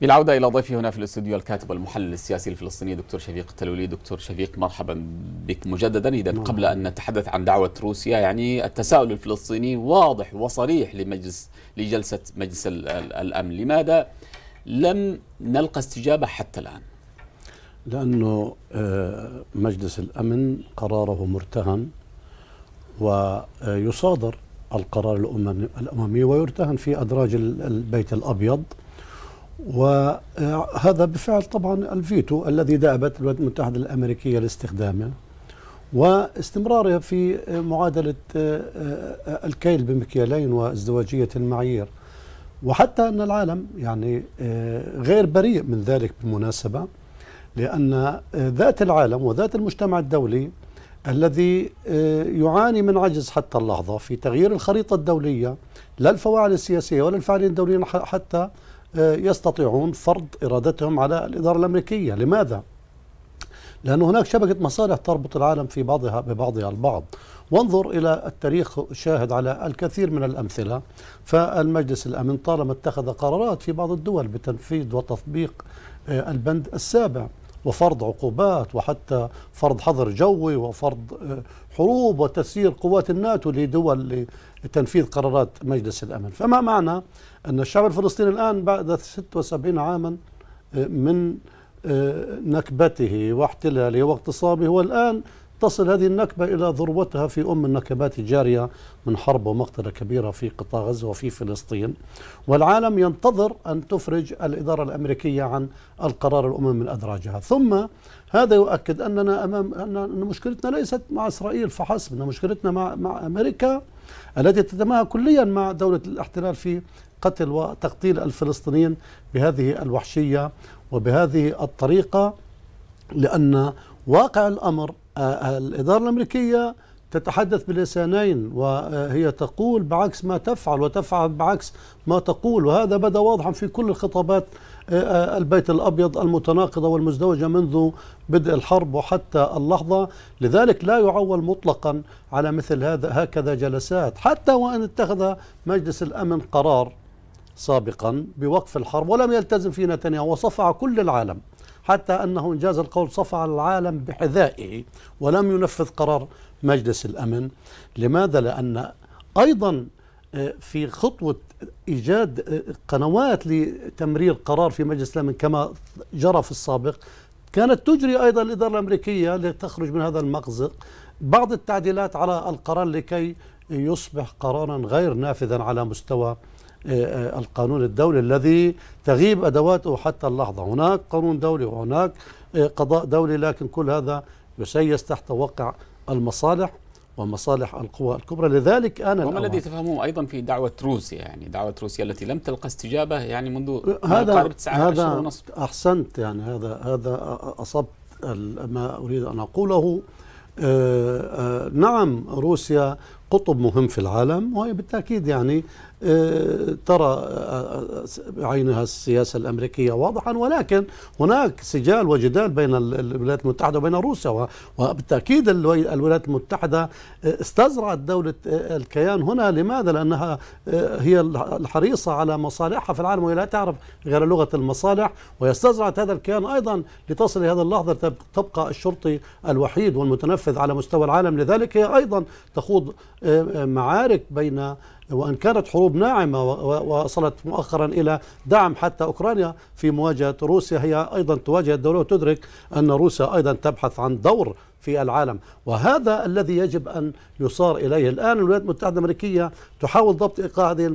بالعودة إلى ضيفي هنا في الاستوديو الكاتب والمحلل السياسي الفلسطيني دكتور شفيق التلولي دكتور شفيق مرحبا بك مجددا إذا قبل أن نتحدث عن دعوة روسيا يعني التساؤل الفلسطيني واضح وصريح لمجلس لجلسة مجلس الأمن لماذا لم نلقى استجابة حتى الآن لأنه آه، مجلس الأمن قراره مرتهن ويصادر القرار الأممي ويرتهن في أدراج البيت الأبيض وهذا بفعل طبعا الفيتو الذي دأبت الولايات المتحدة الأمريكية لاستخدامه واستمرارها في معادلة آه، آه، الكيل بمكيالين وازدواجية المعايير وحتى أن العالم يعني غير بريء من ذلك بالمناسبة لأن آه، ذات العالم وذات المجتمع الدولي الذي آه، يعاني من عجز حتى اللحظة في تغيير الخريطة الدولية لا الفواعل السياسية ولا الفاعلين الدوليين حتى آه، يستطيعون فرض إرادتهم على الإدارة الأمريكية لماذا؟ لأن هناك شبكة مصالح تربط العالم في بعضها ببعضها البعض وانظر إلى التاريخ شاهد على الكثير من الأمثلة فالمجلس الأمن طالما اتخذ قرارات في بعض الدول بتنفيذ وتطبيق البند السابع وفرض عقوبات وحتى فرض حظر جوي وفرض آه، حروب وتسيير قوات الناتو لدول لتنفيذ قرارات مجلس الأمن فما معنى أن الشعب الفلسطيني الآن بعد 76 عاما آه، من آه، نكبته واحتلاله واغتصابه والآن تصل هذه النكبة إلى ذروتها في أم النكبات الجارية من حرب ومقتلة كبيرة في قطاع غزة وفي فلسطين والعالم ينتظر أن تفرج الإدارة الأمريكية عن القرار الأمم من أدراجها ثم هذا يؤكد أننا أمام أن مشكلتنا ليست مع إسرائيل فحسب أن مشكلتنا مع, مع أمريكا التي تتماهى كليا مع دولة الاحتلال في قتل وتقتيل الفلسطينيين بهذه الوحشية وبهذه الطريقة لأن واقع الأمر الإدارة الأمريكية تتحدث بلسانين وهي تقول بعكس ما تفعل وتفعل بعكس ما تقول وهذا بدا واضحا في كل الخطابات آه، آه، البيت الابيض المتناقضه والمزدوجه منذ بدء الحرب وحتى اللحظه لذلك لا يعول مطلقا على مثل هذا هكذا جلسات حتى وان اتخذ مجلس الامن قرار سابقا بوقف الحرب ولم يلتزم فيه نتنياهو وصفع كل العالم حتى أنه انجاز القول صفع العالم بحذائه ولم ينفذ قرار مجلس الأمن لماذا؟ لأن أيضا آه، في خطوة إيجاد آه، قنوات لتمرير قرار في مجلس الأمن كما جرى في السابق كانت تجري أيضا الإدارة الأمريكية لتخرج من هذا المأزق بعض التعديلات على القرار لكي يصبح قرارا غير نافذا على مستوى القانون الدولي الذي تغيب أدواته حتى اللحظة هناك قانون دولي وهناك قضاء دولي لكن كل هذا يسيس تحت وقع المصالح ومصالح القوى الكبرى لذلك انا وما الذي تفهمه ايضا في دعوه روسيا يعني دعوه روسيا التي لم تلقى استجابه يعني منذ هذا قارب تسعة هذا ونصف احسنت يعني هذا هذا اصبت ما اريد ان اقوله آآ آه، آآ آه، نعم روسيا قطب مهم في العالم وهي بالتاكيد يعني آه، ترى بعينها آه، آه، السياسة الأمريكية واضحا ولكن هناك سجال وجدال بين الولايات المتحدة وبين روسيا وبالتأكيد الولايات المتحدة استزرعت دولة الكيان هنا لماذا لأنها هي الحريصة على مصالحها في العالم وهي لا تعرف غير لغة المصالح ويستزرعت هذا الكيان أيضا لتصل إلى هذه اللحظة تبقى الشرطي الوحيد والمتنفذ على مستوى العالم لذلك هي أيضا تخوض معارك بين وان كانت حروب ناعمه ووصلت مؤخرا الى دعم حتى اوكرانيا في مواجهه روسيا هي ايضا تواجه الدوله وتدرك ان روسيا ايضا تبحث عن دور في العالم وهذا الذي يجب أن يصار إليه الآن الولايات المتحدة الأمريكية تحاول ضبط إيقاع هذه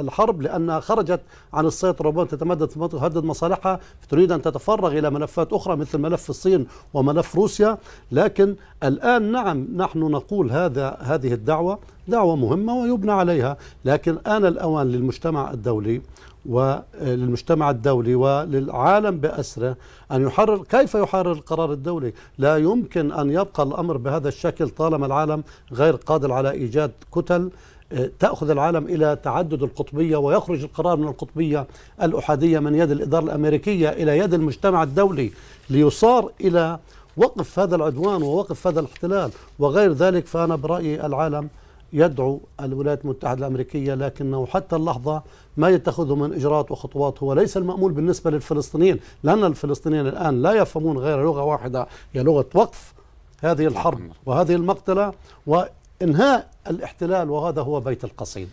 الحرب لأنها خرجت عن السيطرة ربما تتمدد في المنطقة تهدد مصالحها تريد أن تتفرغ إلى ملفات أخرى مثل ملف الصين وملف روسيا لكن الآن نعم نحن نقول هذا هذه الدعوة دعوة مهمة ويبنى عليها لكن آن الأوان للمجتمع الدولي وللمجتمع الدولي وللعالم بأسره أن يحرر كيف يحرر القرار الدولي لا يمكن أن يبقى الأمر بهذا الشكل طالما العالم غير قادر على إيجاد كتل آه، تأخذ العالم إلى تعدد القطبية ويخرج القرار من القطبية الأحادية من يد الإدارة الأمريكية إلى يد المجتمع الدولي ليصار إلى وقف هذا العدوان ووقف هذا الاحتلال وغير ذلك فأنا برأيي العالم يدعو الولايات المتحدة الأمريكية لكنه حتى اللحظة ما يتخذه من إجراءات وخطوات هو ليس المأمول بالنسبة للفلسطينيين لأن الفلسطينيين الآن لا يفهمون غير لغة واحدة هي لغة وقف هذه الحرب نعم. وهذه المقتلة وإنهاء الاحتلال وهذا هو بيت القصيد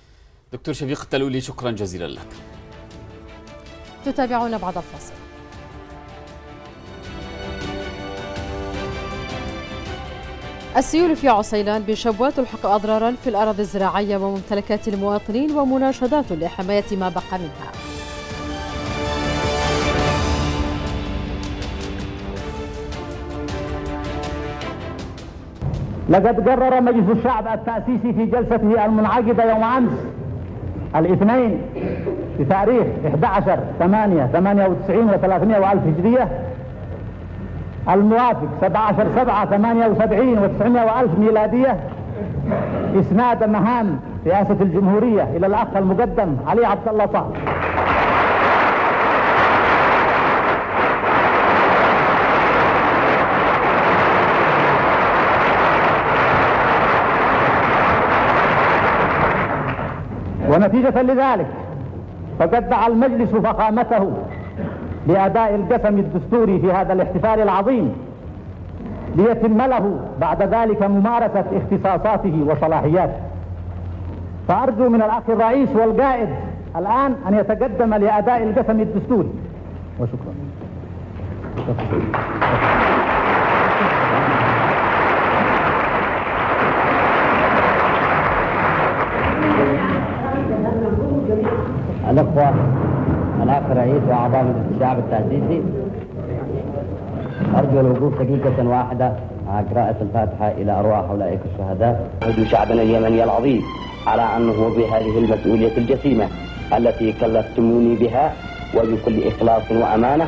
دكتور شفيق التلولي شكرا جزيلا لك تتابعون بعد الفاصل السيول في عسيلان بشبوة تلحق أضرارا في الأراضي الزراعية وممتلكات المواطنين ومناشدات لحماية ما بقى منها لقد قرر مجلس الشعب التأسيسي في جلسته المنعقدة يوم أمس الاثنين بتاريخ 11 8 98 و300 و1000 هجرية الموافق 17 7 78 و900 و1000 ميلادية إسناد مهام رئاسة الجمهورية إلى الأخ المقدم علي عبد الله طه ونتيجة لذلك فقد دعا المجلس فخامته لأداء القسم الدستوري في هذا الاحتفال العظيم ليتم له بعد ذلك ممارسة اختصاصاته وصلاحياته فأرجو من الأخ الرئيس والقائد الآن أن يتقدم لأداء القسم الدستوري وشكرا الأخوة الأخ رئيس وأعضاء مجلس الشعب التأسيسي أرجو الوقوف دقيقة واحدة مع قراءة الفاتحة إلى أرواح أولئك الشهداء أرجو شعبنا اليمني العظيم على أنه بهذه المسؤولية الجسيمة التي كلفتموني بها وبكل إخلاص وأمانة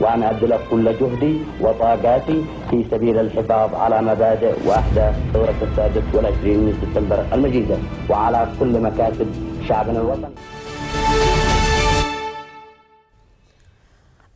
وأن أبذل كل جهدي وطاقاتي في سبيل الحفاظ على مبادئ وأحداث ثورة السادس والعشرين من سبتمبر المجيدة وعلى كل مكاسب شعبنا الوطني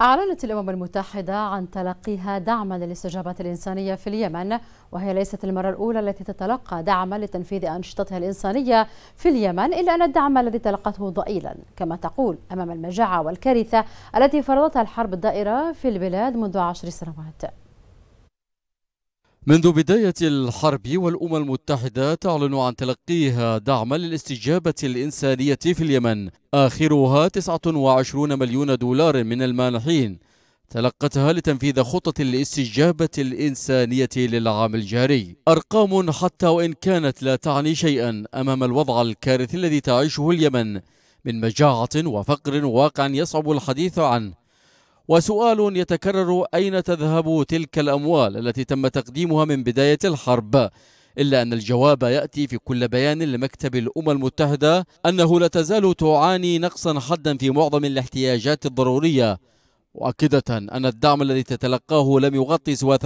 أعلنت الأمم المتحدة عن تلقيها دعما للاستجابات الإنسانية في اليمن وهي ليست المرة الأولى التي تتلقى دعما لتنفيذ أنشطتها الإنسانية في اليمن إلا أن الدعم الذي تلقته ضئيلا كما تقول أمام المجاعة والكارثة التي فرضتها الحرب الدائرة في البلاد منذ عشر سنوات منذ بداية الحرب والأمم المتحدة تعلن عن تلقيها دعما للاستجابة الإنسانية في اليمن آخرها 29 مليون دولار من المانحين تلقتها لتنفيذ خطة الاستجابة الإنسانية للعام الجاري أرقام حتى وإن كانت لا تعني شيئا أمام الوضع الكارثي الذي تعيشه اليمن من مجاعة وفقر واقع يصعب الحديث عنه وسؤال يتكرر أين تذهب تلك الأموال التي تم تقديمها من بداية الحرب إلا أن الجواب يأتي في كل بيان لمكتب الأمم المتحدة أنه لا تزال تعاني نقصا حدا في معظم الاحتياجات الضرورية مؤكدة أن الدعم الذي تتلقاه لم يغطي سوى 23%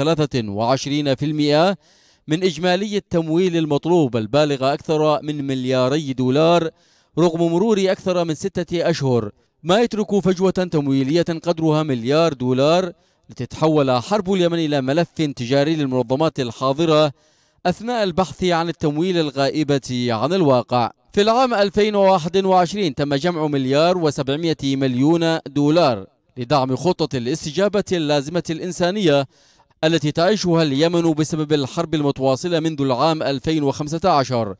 من إجمالي التمويل المطلوب البالغ أكثر من ملياري دولار رغم مرور أكثر من ستة أشهر ما يترك فجوة تمويلية قدرها مليار دولار لتتحول حرب اليمن إلى ملف تجاري للمنظمات الحاضرة أثناء البحث عن التمويل الغائبة عن الواقع في العام 2021 تم جمع مليار و700 مليون دولار لدعم خطة الاستجابة اللازمة الإنسانية التي تعيشها اليمن بسبب الحرب المتواصلة منذ العام 2015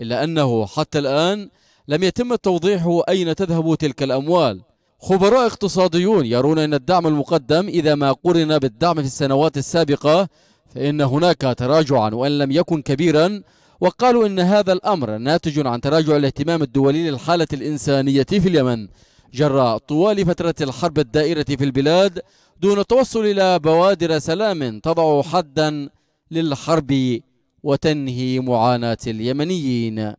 إلا أنه حتى الآن لم يتم التوضيح أين تذهب تلك الأموال خبراء اقتصاديون يرون أن الدعم المقدم إذا ما قرن بالدعم في السنوات السابقة فإن هناك تراجعا وإن لم يكن كبيرا وقالوا إن هذا الأمر ناتج عن تراجع الاهتمام الدولي للحالة الإنسانية في اليمن جراء طوال فترة الحرب الدائرة في البلاد دون التوصل إلى بوادر سلام تضع حدا للحرب وتنهي معاناة اليمنيين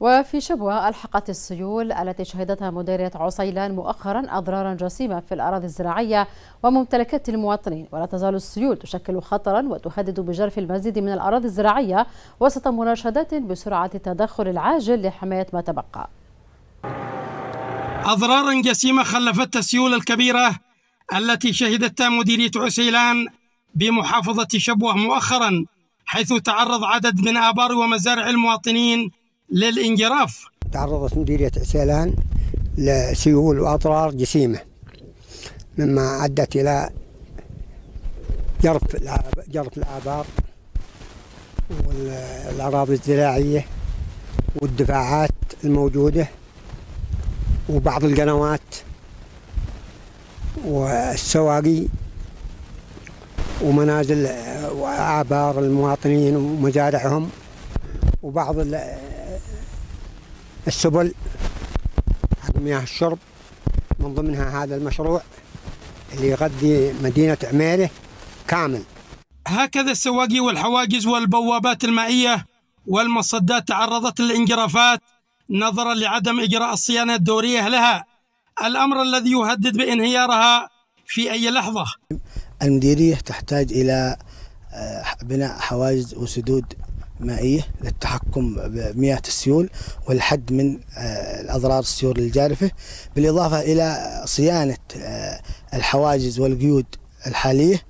وفي شبوة ألحقت السيول التي شهدتها مديرية عصيلان مؤخرا أضرارا جسيمة في الأراضي الزراعية وممتلكات المواطنين ولا تزال السيول تشكل خطرا وتهدد بجرف المزيد من الأراضي الزراعية وسط مناشدات بسرعة التدخل العاجل لحماية ما تبقى أضرارا جسيمة خلفتها السيول الكبيرة التي شهدتها مديرية عسيلان بمحافظة شبوة مؤخرا حيث تعرض عدد من آبار ومزارع المواطنين للانجراف تعرضت مديرية عسيلان لسيول وأضرار جسيمة مما أدت إلى جرف جرف الآبار والأراضي الزراعية والدفاعات الموجودة وبعض القنوات والسواقي ومنازل وآبار المواطنين ومزارعهم وبعض السبل حق مياه الشرب من ضمنها هذا المشروع اللي يغذي مدينة عميرة كامل هكذا السواقي والحواجز والبوابات المائية والمصدات تعرضت للانجرافات نظرا لعدم إجراء الصيانة الدورية لها الأمر الذي يهدد بانهيارها في أي لحظة المديرية تحتاج إلى آه، بناء حواجز وسدود مائية للتحكم بمياه السيول والحد من آه، الأضرار السيول الجارفة بالإضافة إلى صيانة آه، الحواجز والقيود الحالية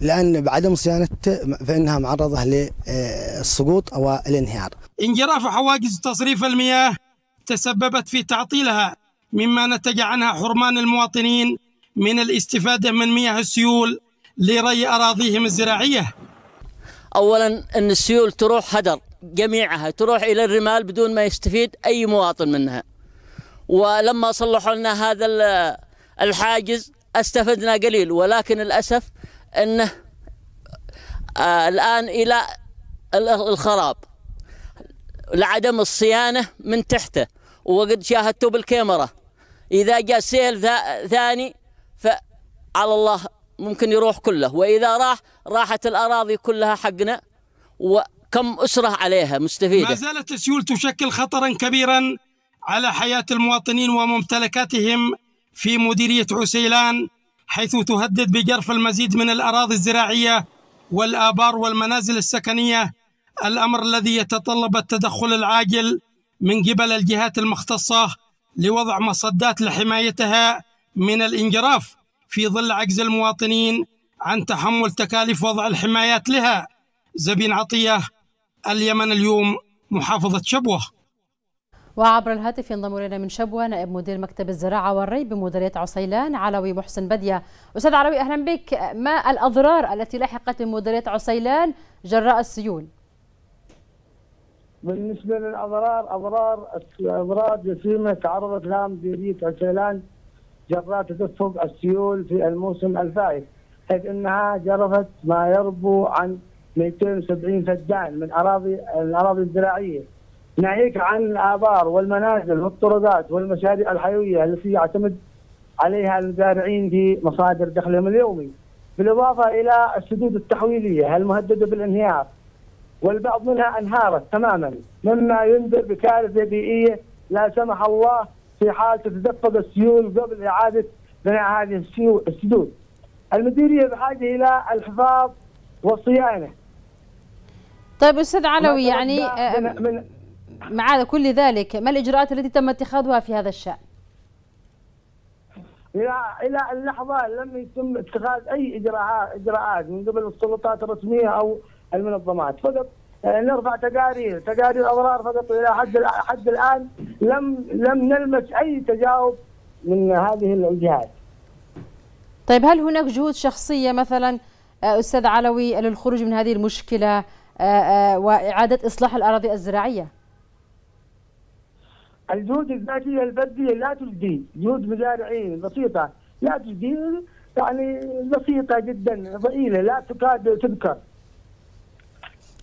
لأن بعدم صيانته فإنها معرضة للسقوط أو الانهيار انجراف حواجز تصريف المياه تسببت في تعطيلها مما نتج عنها حرمان المواطنين من الاستفادة من مياه السيول لري أراضيهم الزراعية اولا ان السيول تروح هدر جميعها تروح الى الرمال بدون ما يستفيد اي مواطن منها ولما صلحوا لنا هذا الحاجز استفدنا قليل ولكن للاسف انه آه، الان الى الخراب لعدم الصيانه من تحته وقد شاهدته بالكاميرا اذا جاء سيل ثاني فعلى الله ممكن يروح كله وإذا راح راحت الأراضي كلها حقنا وكم أسرة عليها مستفيدة ما زالت السيول تشكل خطرا كبيرا على حياة المواطنين وممتلكاتهم في مديرية عسيلان حيث تهدد بجرف المزيد من الأراضي الزراعية والآبار والمنازل السكنية الأمر الذي يتطلب التدخل العاجل من قبل الجهات المختصة لوضع مصدات لحمايتها من الانجراف في ظل عجز المواطنين عن تحمل تكاليف وضع الحمايات لها زبين عطية اليمن اليوم محافظة شبوة وعبر الهاتف ينضم الينا من شبوه نائب مدير مكتب الزراعه والري بمديريه عسيلان علوي محسن بديه. استاذ علوي اهلا بك، ما الاضرار التي لحقت بمديريه عسيلان جراء السيول؟ بالنسبه للاضرار اضرار اضرار جسيمه تعرضت لها مديريه عسيلان جرات تدفق السيول في الموسم الفائت حيث انها جرفت ما يربو عن 270 فدان من اراضي الاراضي الزراعيه ناهيك عن الابار والمنازل والطرقات والمشاريع الحيويه التي يعتمد عليها المزارعين في مصادر دخلهم اليومي بالاضافه الى السدود التحويليه المهدده بالانهيار والبعض منها انهارت تماما مما ينذر بكارثه بيئيه لا سمح الله في حال تتدفق السيول قبل إعادة بناء هذه السدود المديرية بحاجة إلى الحفاظ والصيانة طيب أستاذ علوي يعني آه، من, مع كل ذلك ما الإجراءات التي تم اتخاذها في هذا الشأن؟ الى الى اللحظه لم يتم اتخاذ اي اجراءات اجراءات من قبل السلطات الرسميه او المنظمات فقط نرفع تقارير، تقارير اضرار فقط الى حد حد الان لم لم نلمس اي تجاوب من هذه الجهات. طيب هل هناك جهود شخصيه مثلا آه، استاذ علوي للخروج من هذه المشكله آه، آه، واعاده اصلاح الاراضي الزراعيه؟ الجهود الذاتيه البديه لا تجدي، جهود مزارعين بسيطه لا تجدي يعني بسيطه جدا ضئيله لا تكاد تذكر.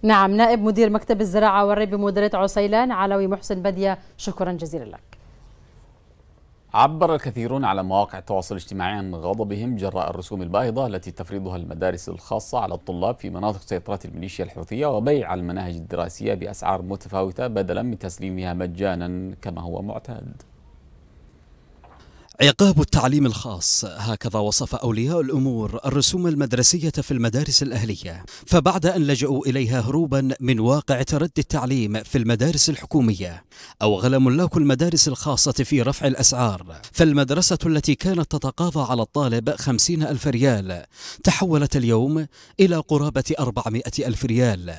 نعم نائب مدير مكتب الزراعة والري بمديرية عسيلان علوي محسن بدية شكرا جزيلا لك عبر الكثيرون على مواقع التواصل الاجتماعي عن غضبهم جراء الرسوم الباهظة التي تفرضها المدارس الخاصة على الطلاب في مناطق سيطرة الميليشيا الحوثية وبيع المناهج الدراسية بأسعار متفاوتة بدلا من تسليمها مجانا كما هو معتاد عقاب التعليم الخاص هكذا وصف أولياء الأمور الرسوم المدرسية في المدارس الأهلية فبعد أن لجأوا إليها هروبا من واقع تردي التعليم في المدارس الحكومية أوغل ملاك المدارس الخاصة في رفع الأسعار فالمدرسة التي كانت تتقاضى على الطالب خمسين ألف ريال تحولت اليوم إلى قرابة أربعمائة ألف ريال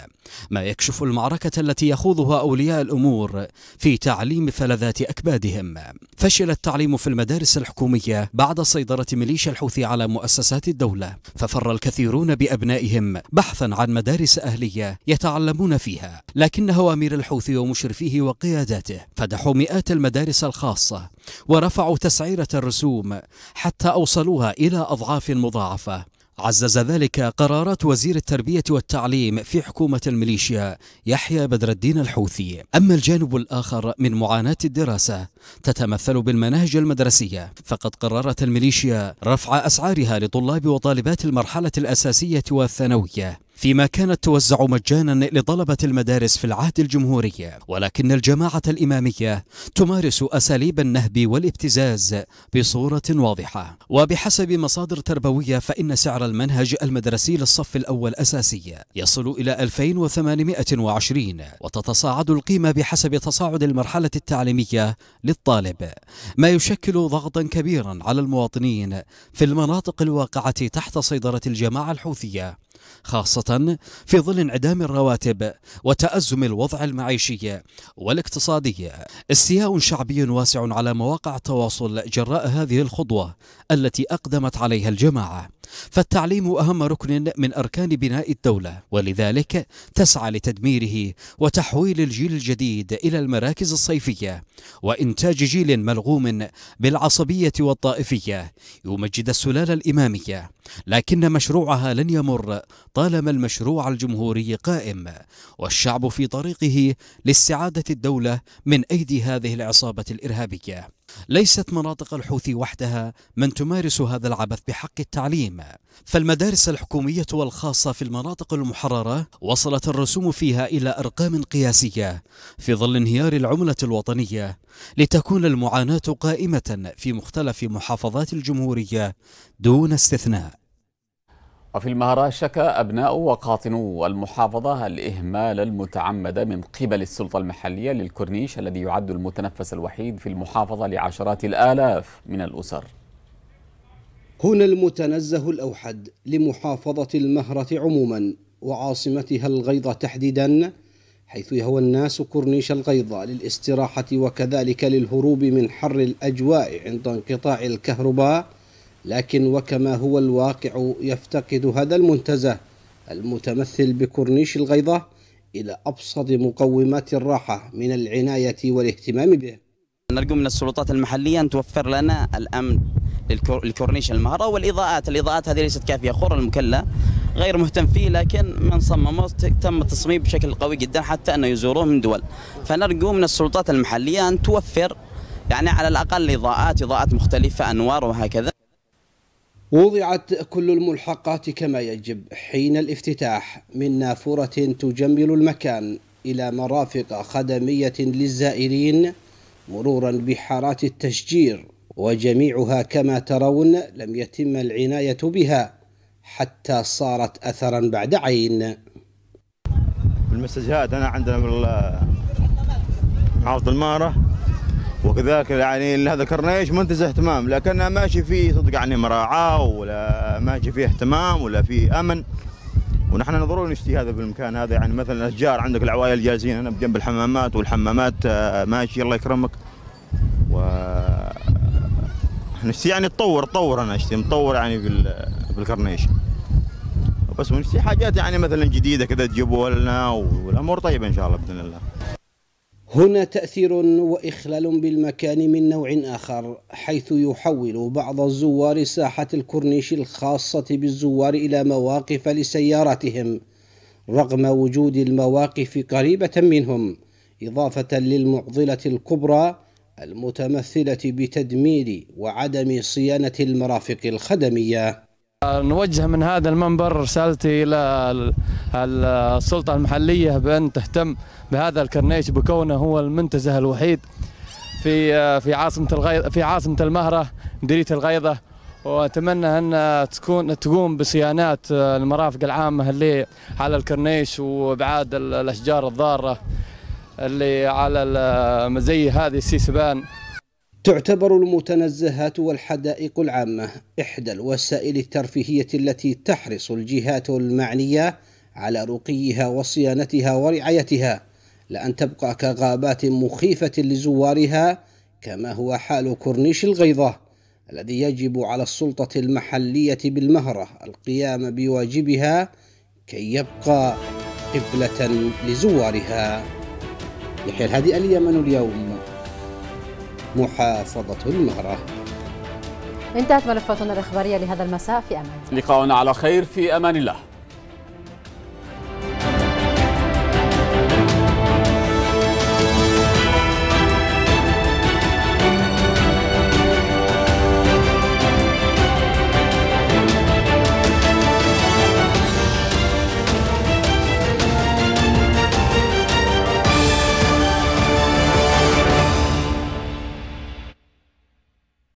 ما يكشف المعركة التي يخوضها أولياء الأمور في تعليم فلذات أكبادهم فشل التعليم في المدارس الحكومية بعد سيطرة ميليشيا الحوثي على مؤسسات الدولة ففر الكثيرون بأبنائهم بحثا عن مدارس أهلية يتعلمون فيها لكن هوامير الحوثي ومشرفيه وقياداته فتحوا مئات المدارس الخاصة ورفعوا تسعيرة الرسوم حتى أوصلوها إلى أضعاف مضاعفة عزز ذلك قرارات وزير التربية والتعليم في حكومة الميليشيا يحيى بدر الدين الحوثي أما الجانب الآخر من معاناة الدراسة تتمثل بالمناهج المدرسية فقد قررت الميليشيا رفع أسعارها لطلاب وطالبات المرحلة الأساسية والثانوية فيما كانت توزع مجانا لطلبة المدارس في العهد الجمهوري ولكن الجماعة الإمامية تمارس أساليب النهب والابتزاز بصورة واضحة وبحسب مصادر تربوية فإن سعر المنهج المدرسي للصف الأول أساسي يصل إلى 2820 وتتصاعد القيمة بحسب تصاعد المرحلة التعليمية للطالب ما يشكل ضغطا كبيرا على المواطنين في المناطق الواقعة تحت سيطرة الجماعة الحوثية خاصة في ظل انعدام الرواتب وتأزم الوضع المعيشي والاقتصادي استياء شعبي واسع على مواقع التواصل جراء هذه الخطوة التي أقدمت عليها الجماعة فالتعليم أهم ركن من أركان بناء الدولة ولذلك تسعى لتدميره وتحويل الجيل الجديد إلى المراكز الصيفية وإنتاج جيل ملغوم بالعصبية والطائفية يمجد السلالة الإمامية لكن مشروعها لن يمر طالما المشروع الجمهوري قائم والشعب في طريقه لاستعادة الدولة من أيدي هذه العصابة الإرهابية ليست مناطق الحوثي وحدها من تمارس هذا العبث بحق التعليم فالمدارس الحكومية والخاصة في المناطق المحررة وصلت الرسوم فيها إلى أرقام قياسية في ظل انهيار العملة الوطنية لتكون المعاناة قائمة في مختلف محافظات الجمهورية دون استثناء وفي المهرة شكى أبناء وقاطنو المحافظة الإهمال المتعمد من قبل السلطة المحلية للكورنيش الذي يعد المتنفس الوحيد في المحافظة لعشرات الآلاف من الأسر هنا المتنزه الأوحد لمحافظة المهرة عموما وعاصمتها الغيضة تحديدا حيث يهوى الناس كورنيش الغيضة للاستراحة وكذلك للهروب من حر الأجواء عند انقطاع الكهرباء لكن وكما هو الواقع يفتقد هذا المنتزه المتمثل بكورنيش الغيضة إلى أبسط مقومات الراحة من العناية والاهتمام به نرجو من السلطات المحلية أن توفر لنا الأمن للكورنيش المهرة والإضاءات الإضاءات هذه ليست كافية خور المكلة غير مهتم فيه لكن من صممه تم التصميم بشكل قوي جدا حتى أنه يزوروه من دول فنرجو من السلطات المحلية أن توفر يعني على الأقل إضاءات إضاءات مختلفة أنوار وهكذا وضعت كل الملحقات كما يجب حين الافتتاح من نافورة تجمل المكان إلى مرافق خدمية للزائرين مرورا بحارات التشجير وجميعها كما ترون لم يتم العناية بها حتى صارت أثرا بعد عين المسجهات أنا عندنا محافظة المارة وكذلك يعني هذا الكورنيش منتزه اهتمام لكنه ماشي فيه صدق يعني مراعاه ولا ماشي فيه اهتمام ولا فيه امن ونحن ضروري نشتي هذا بالمكان هذا يعني مثلا اشجار عندك العوائل جالسين هنا بجنب الحمامات والحمامات آه، ماشي الله يكرمك و نشتي يعني تطور تطور انا اشتي مطور يعني بال... بالكورنيش بس ونشتي حاجات يعني مثلا جديده كذا تجيبوها لنا والامور طيبه ان شاء الله باذن الله هنا تأثير وإخلال بالمكان من نوع آخر حيث يحول بعض الزوار ساحة الكورنيش الخاصة بالزوار إلى مواقف لسياراتهم رغم وجود المواقف قريبة منهم إضافة للمعضلة الكبرى المتمثلة بتدمير وعدم صيانة المرافق الخدمية نوجه من هذا المنبر رسالتي إلى السلطة المحلية بأن تهتم بهذا الكرنيش بكونه هو المنتزه الوحيد في في عاصمة الغيض في عاصمة المهرة مديرية الغيضة واتمنى ان تكون تقوم بصيانات المرافق العامه اللي على الكرنيش وابعاد الاشجار الضاره اللي على مزي هذه السيسبان تعتبر المتنزهات والحدائق العامة إحدى الوسائل الترفيهية التي تحرص الجهات المعنية على رقيها وصيانتها ورعايتها لأن تبقى كغابات مخيفة لزوارها كما هو حال كورنيش الغيضة الذي يجب على السلطة المحلية بالمهرة القيام بواجبها كي يبقى قبلة لزوارها يحيى الهادي اليمن اليوم محافظة المهرة انتهت ملفاتنا الإخبارية لهذا المساء في أمان لقاؤنا على خير في أمان الله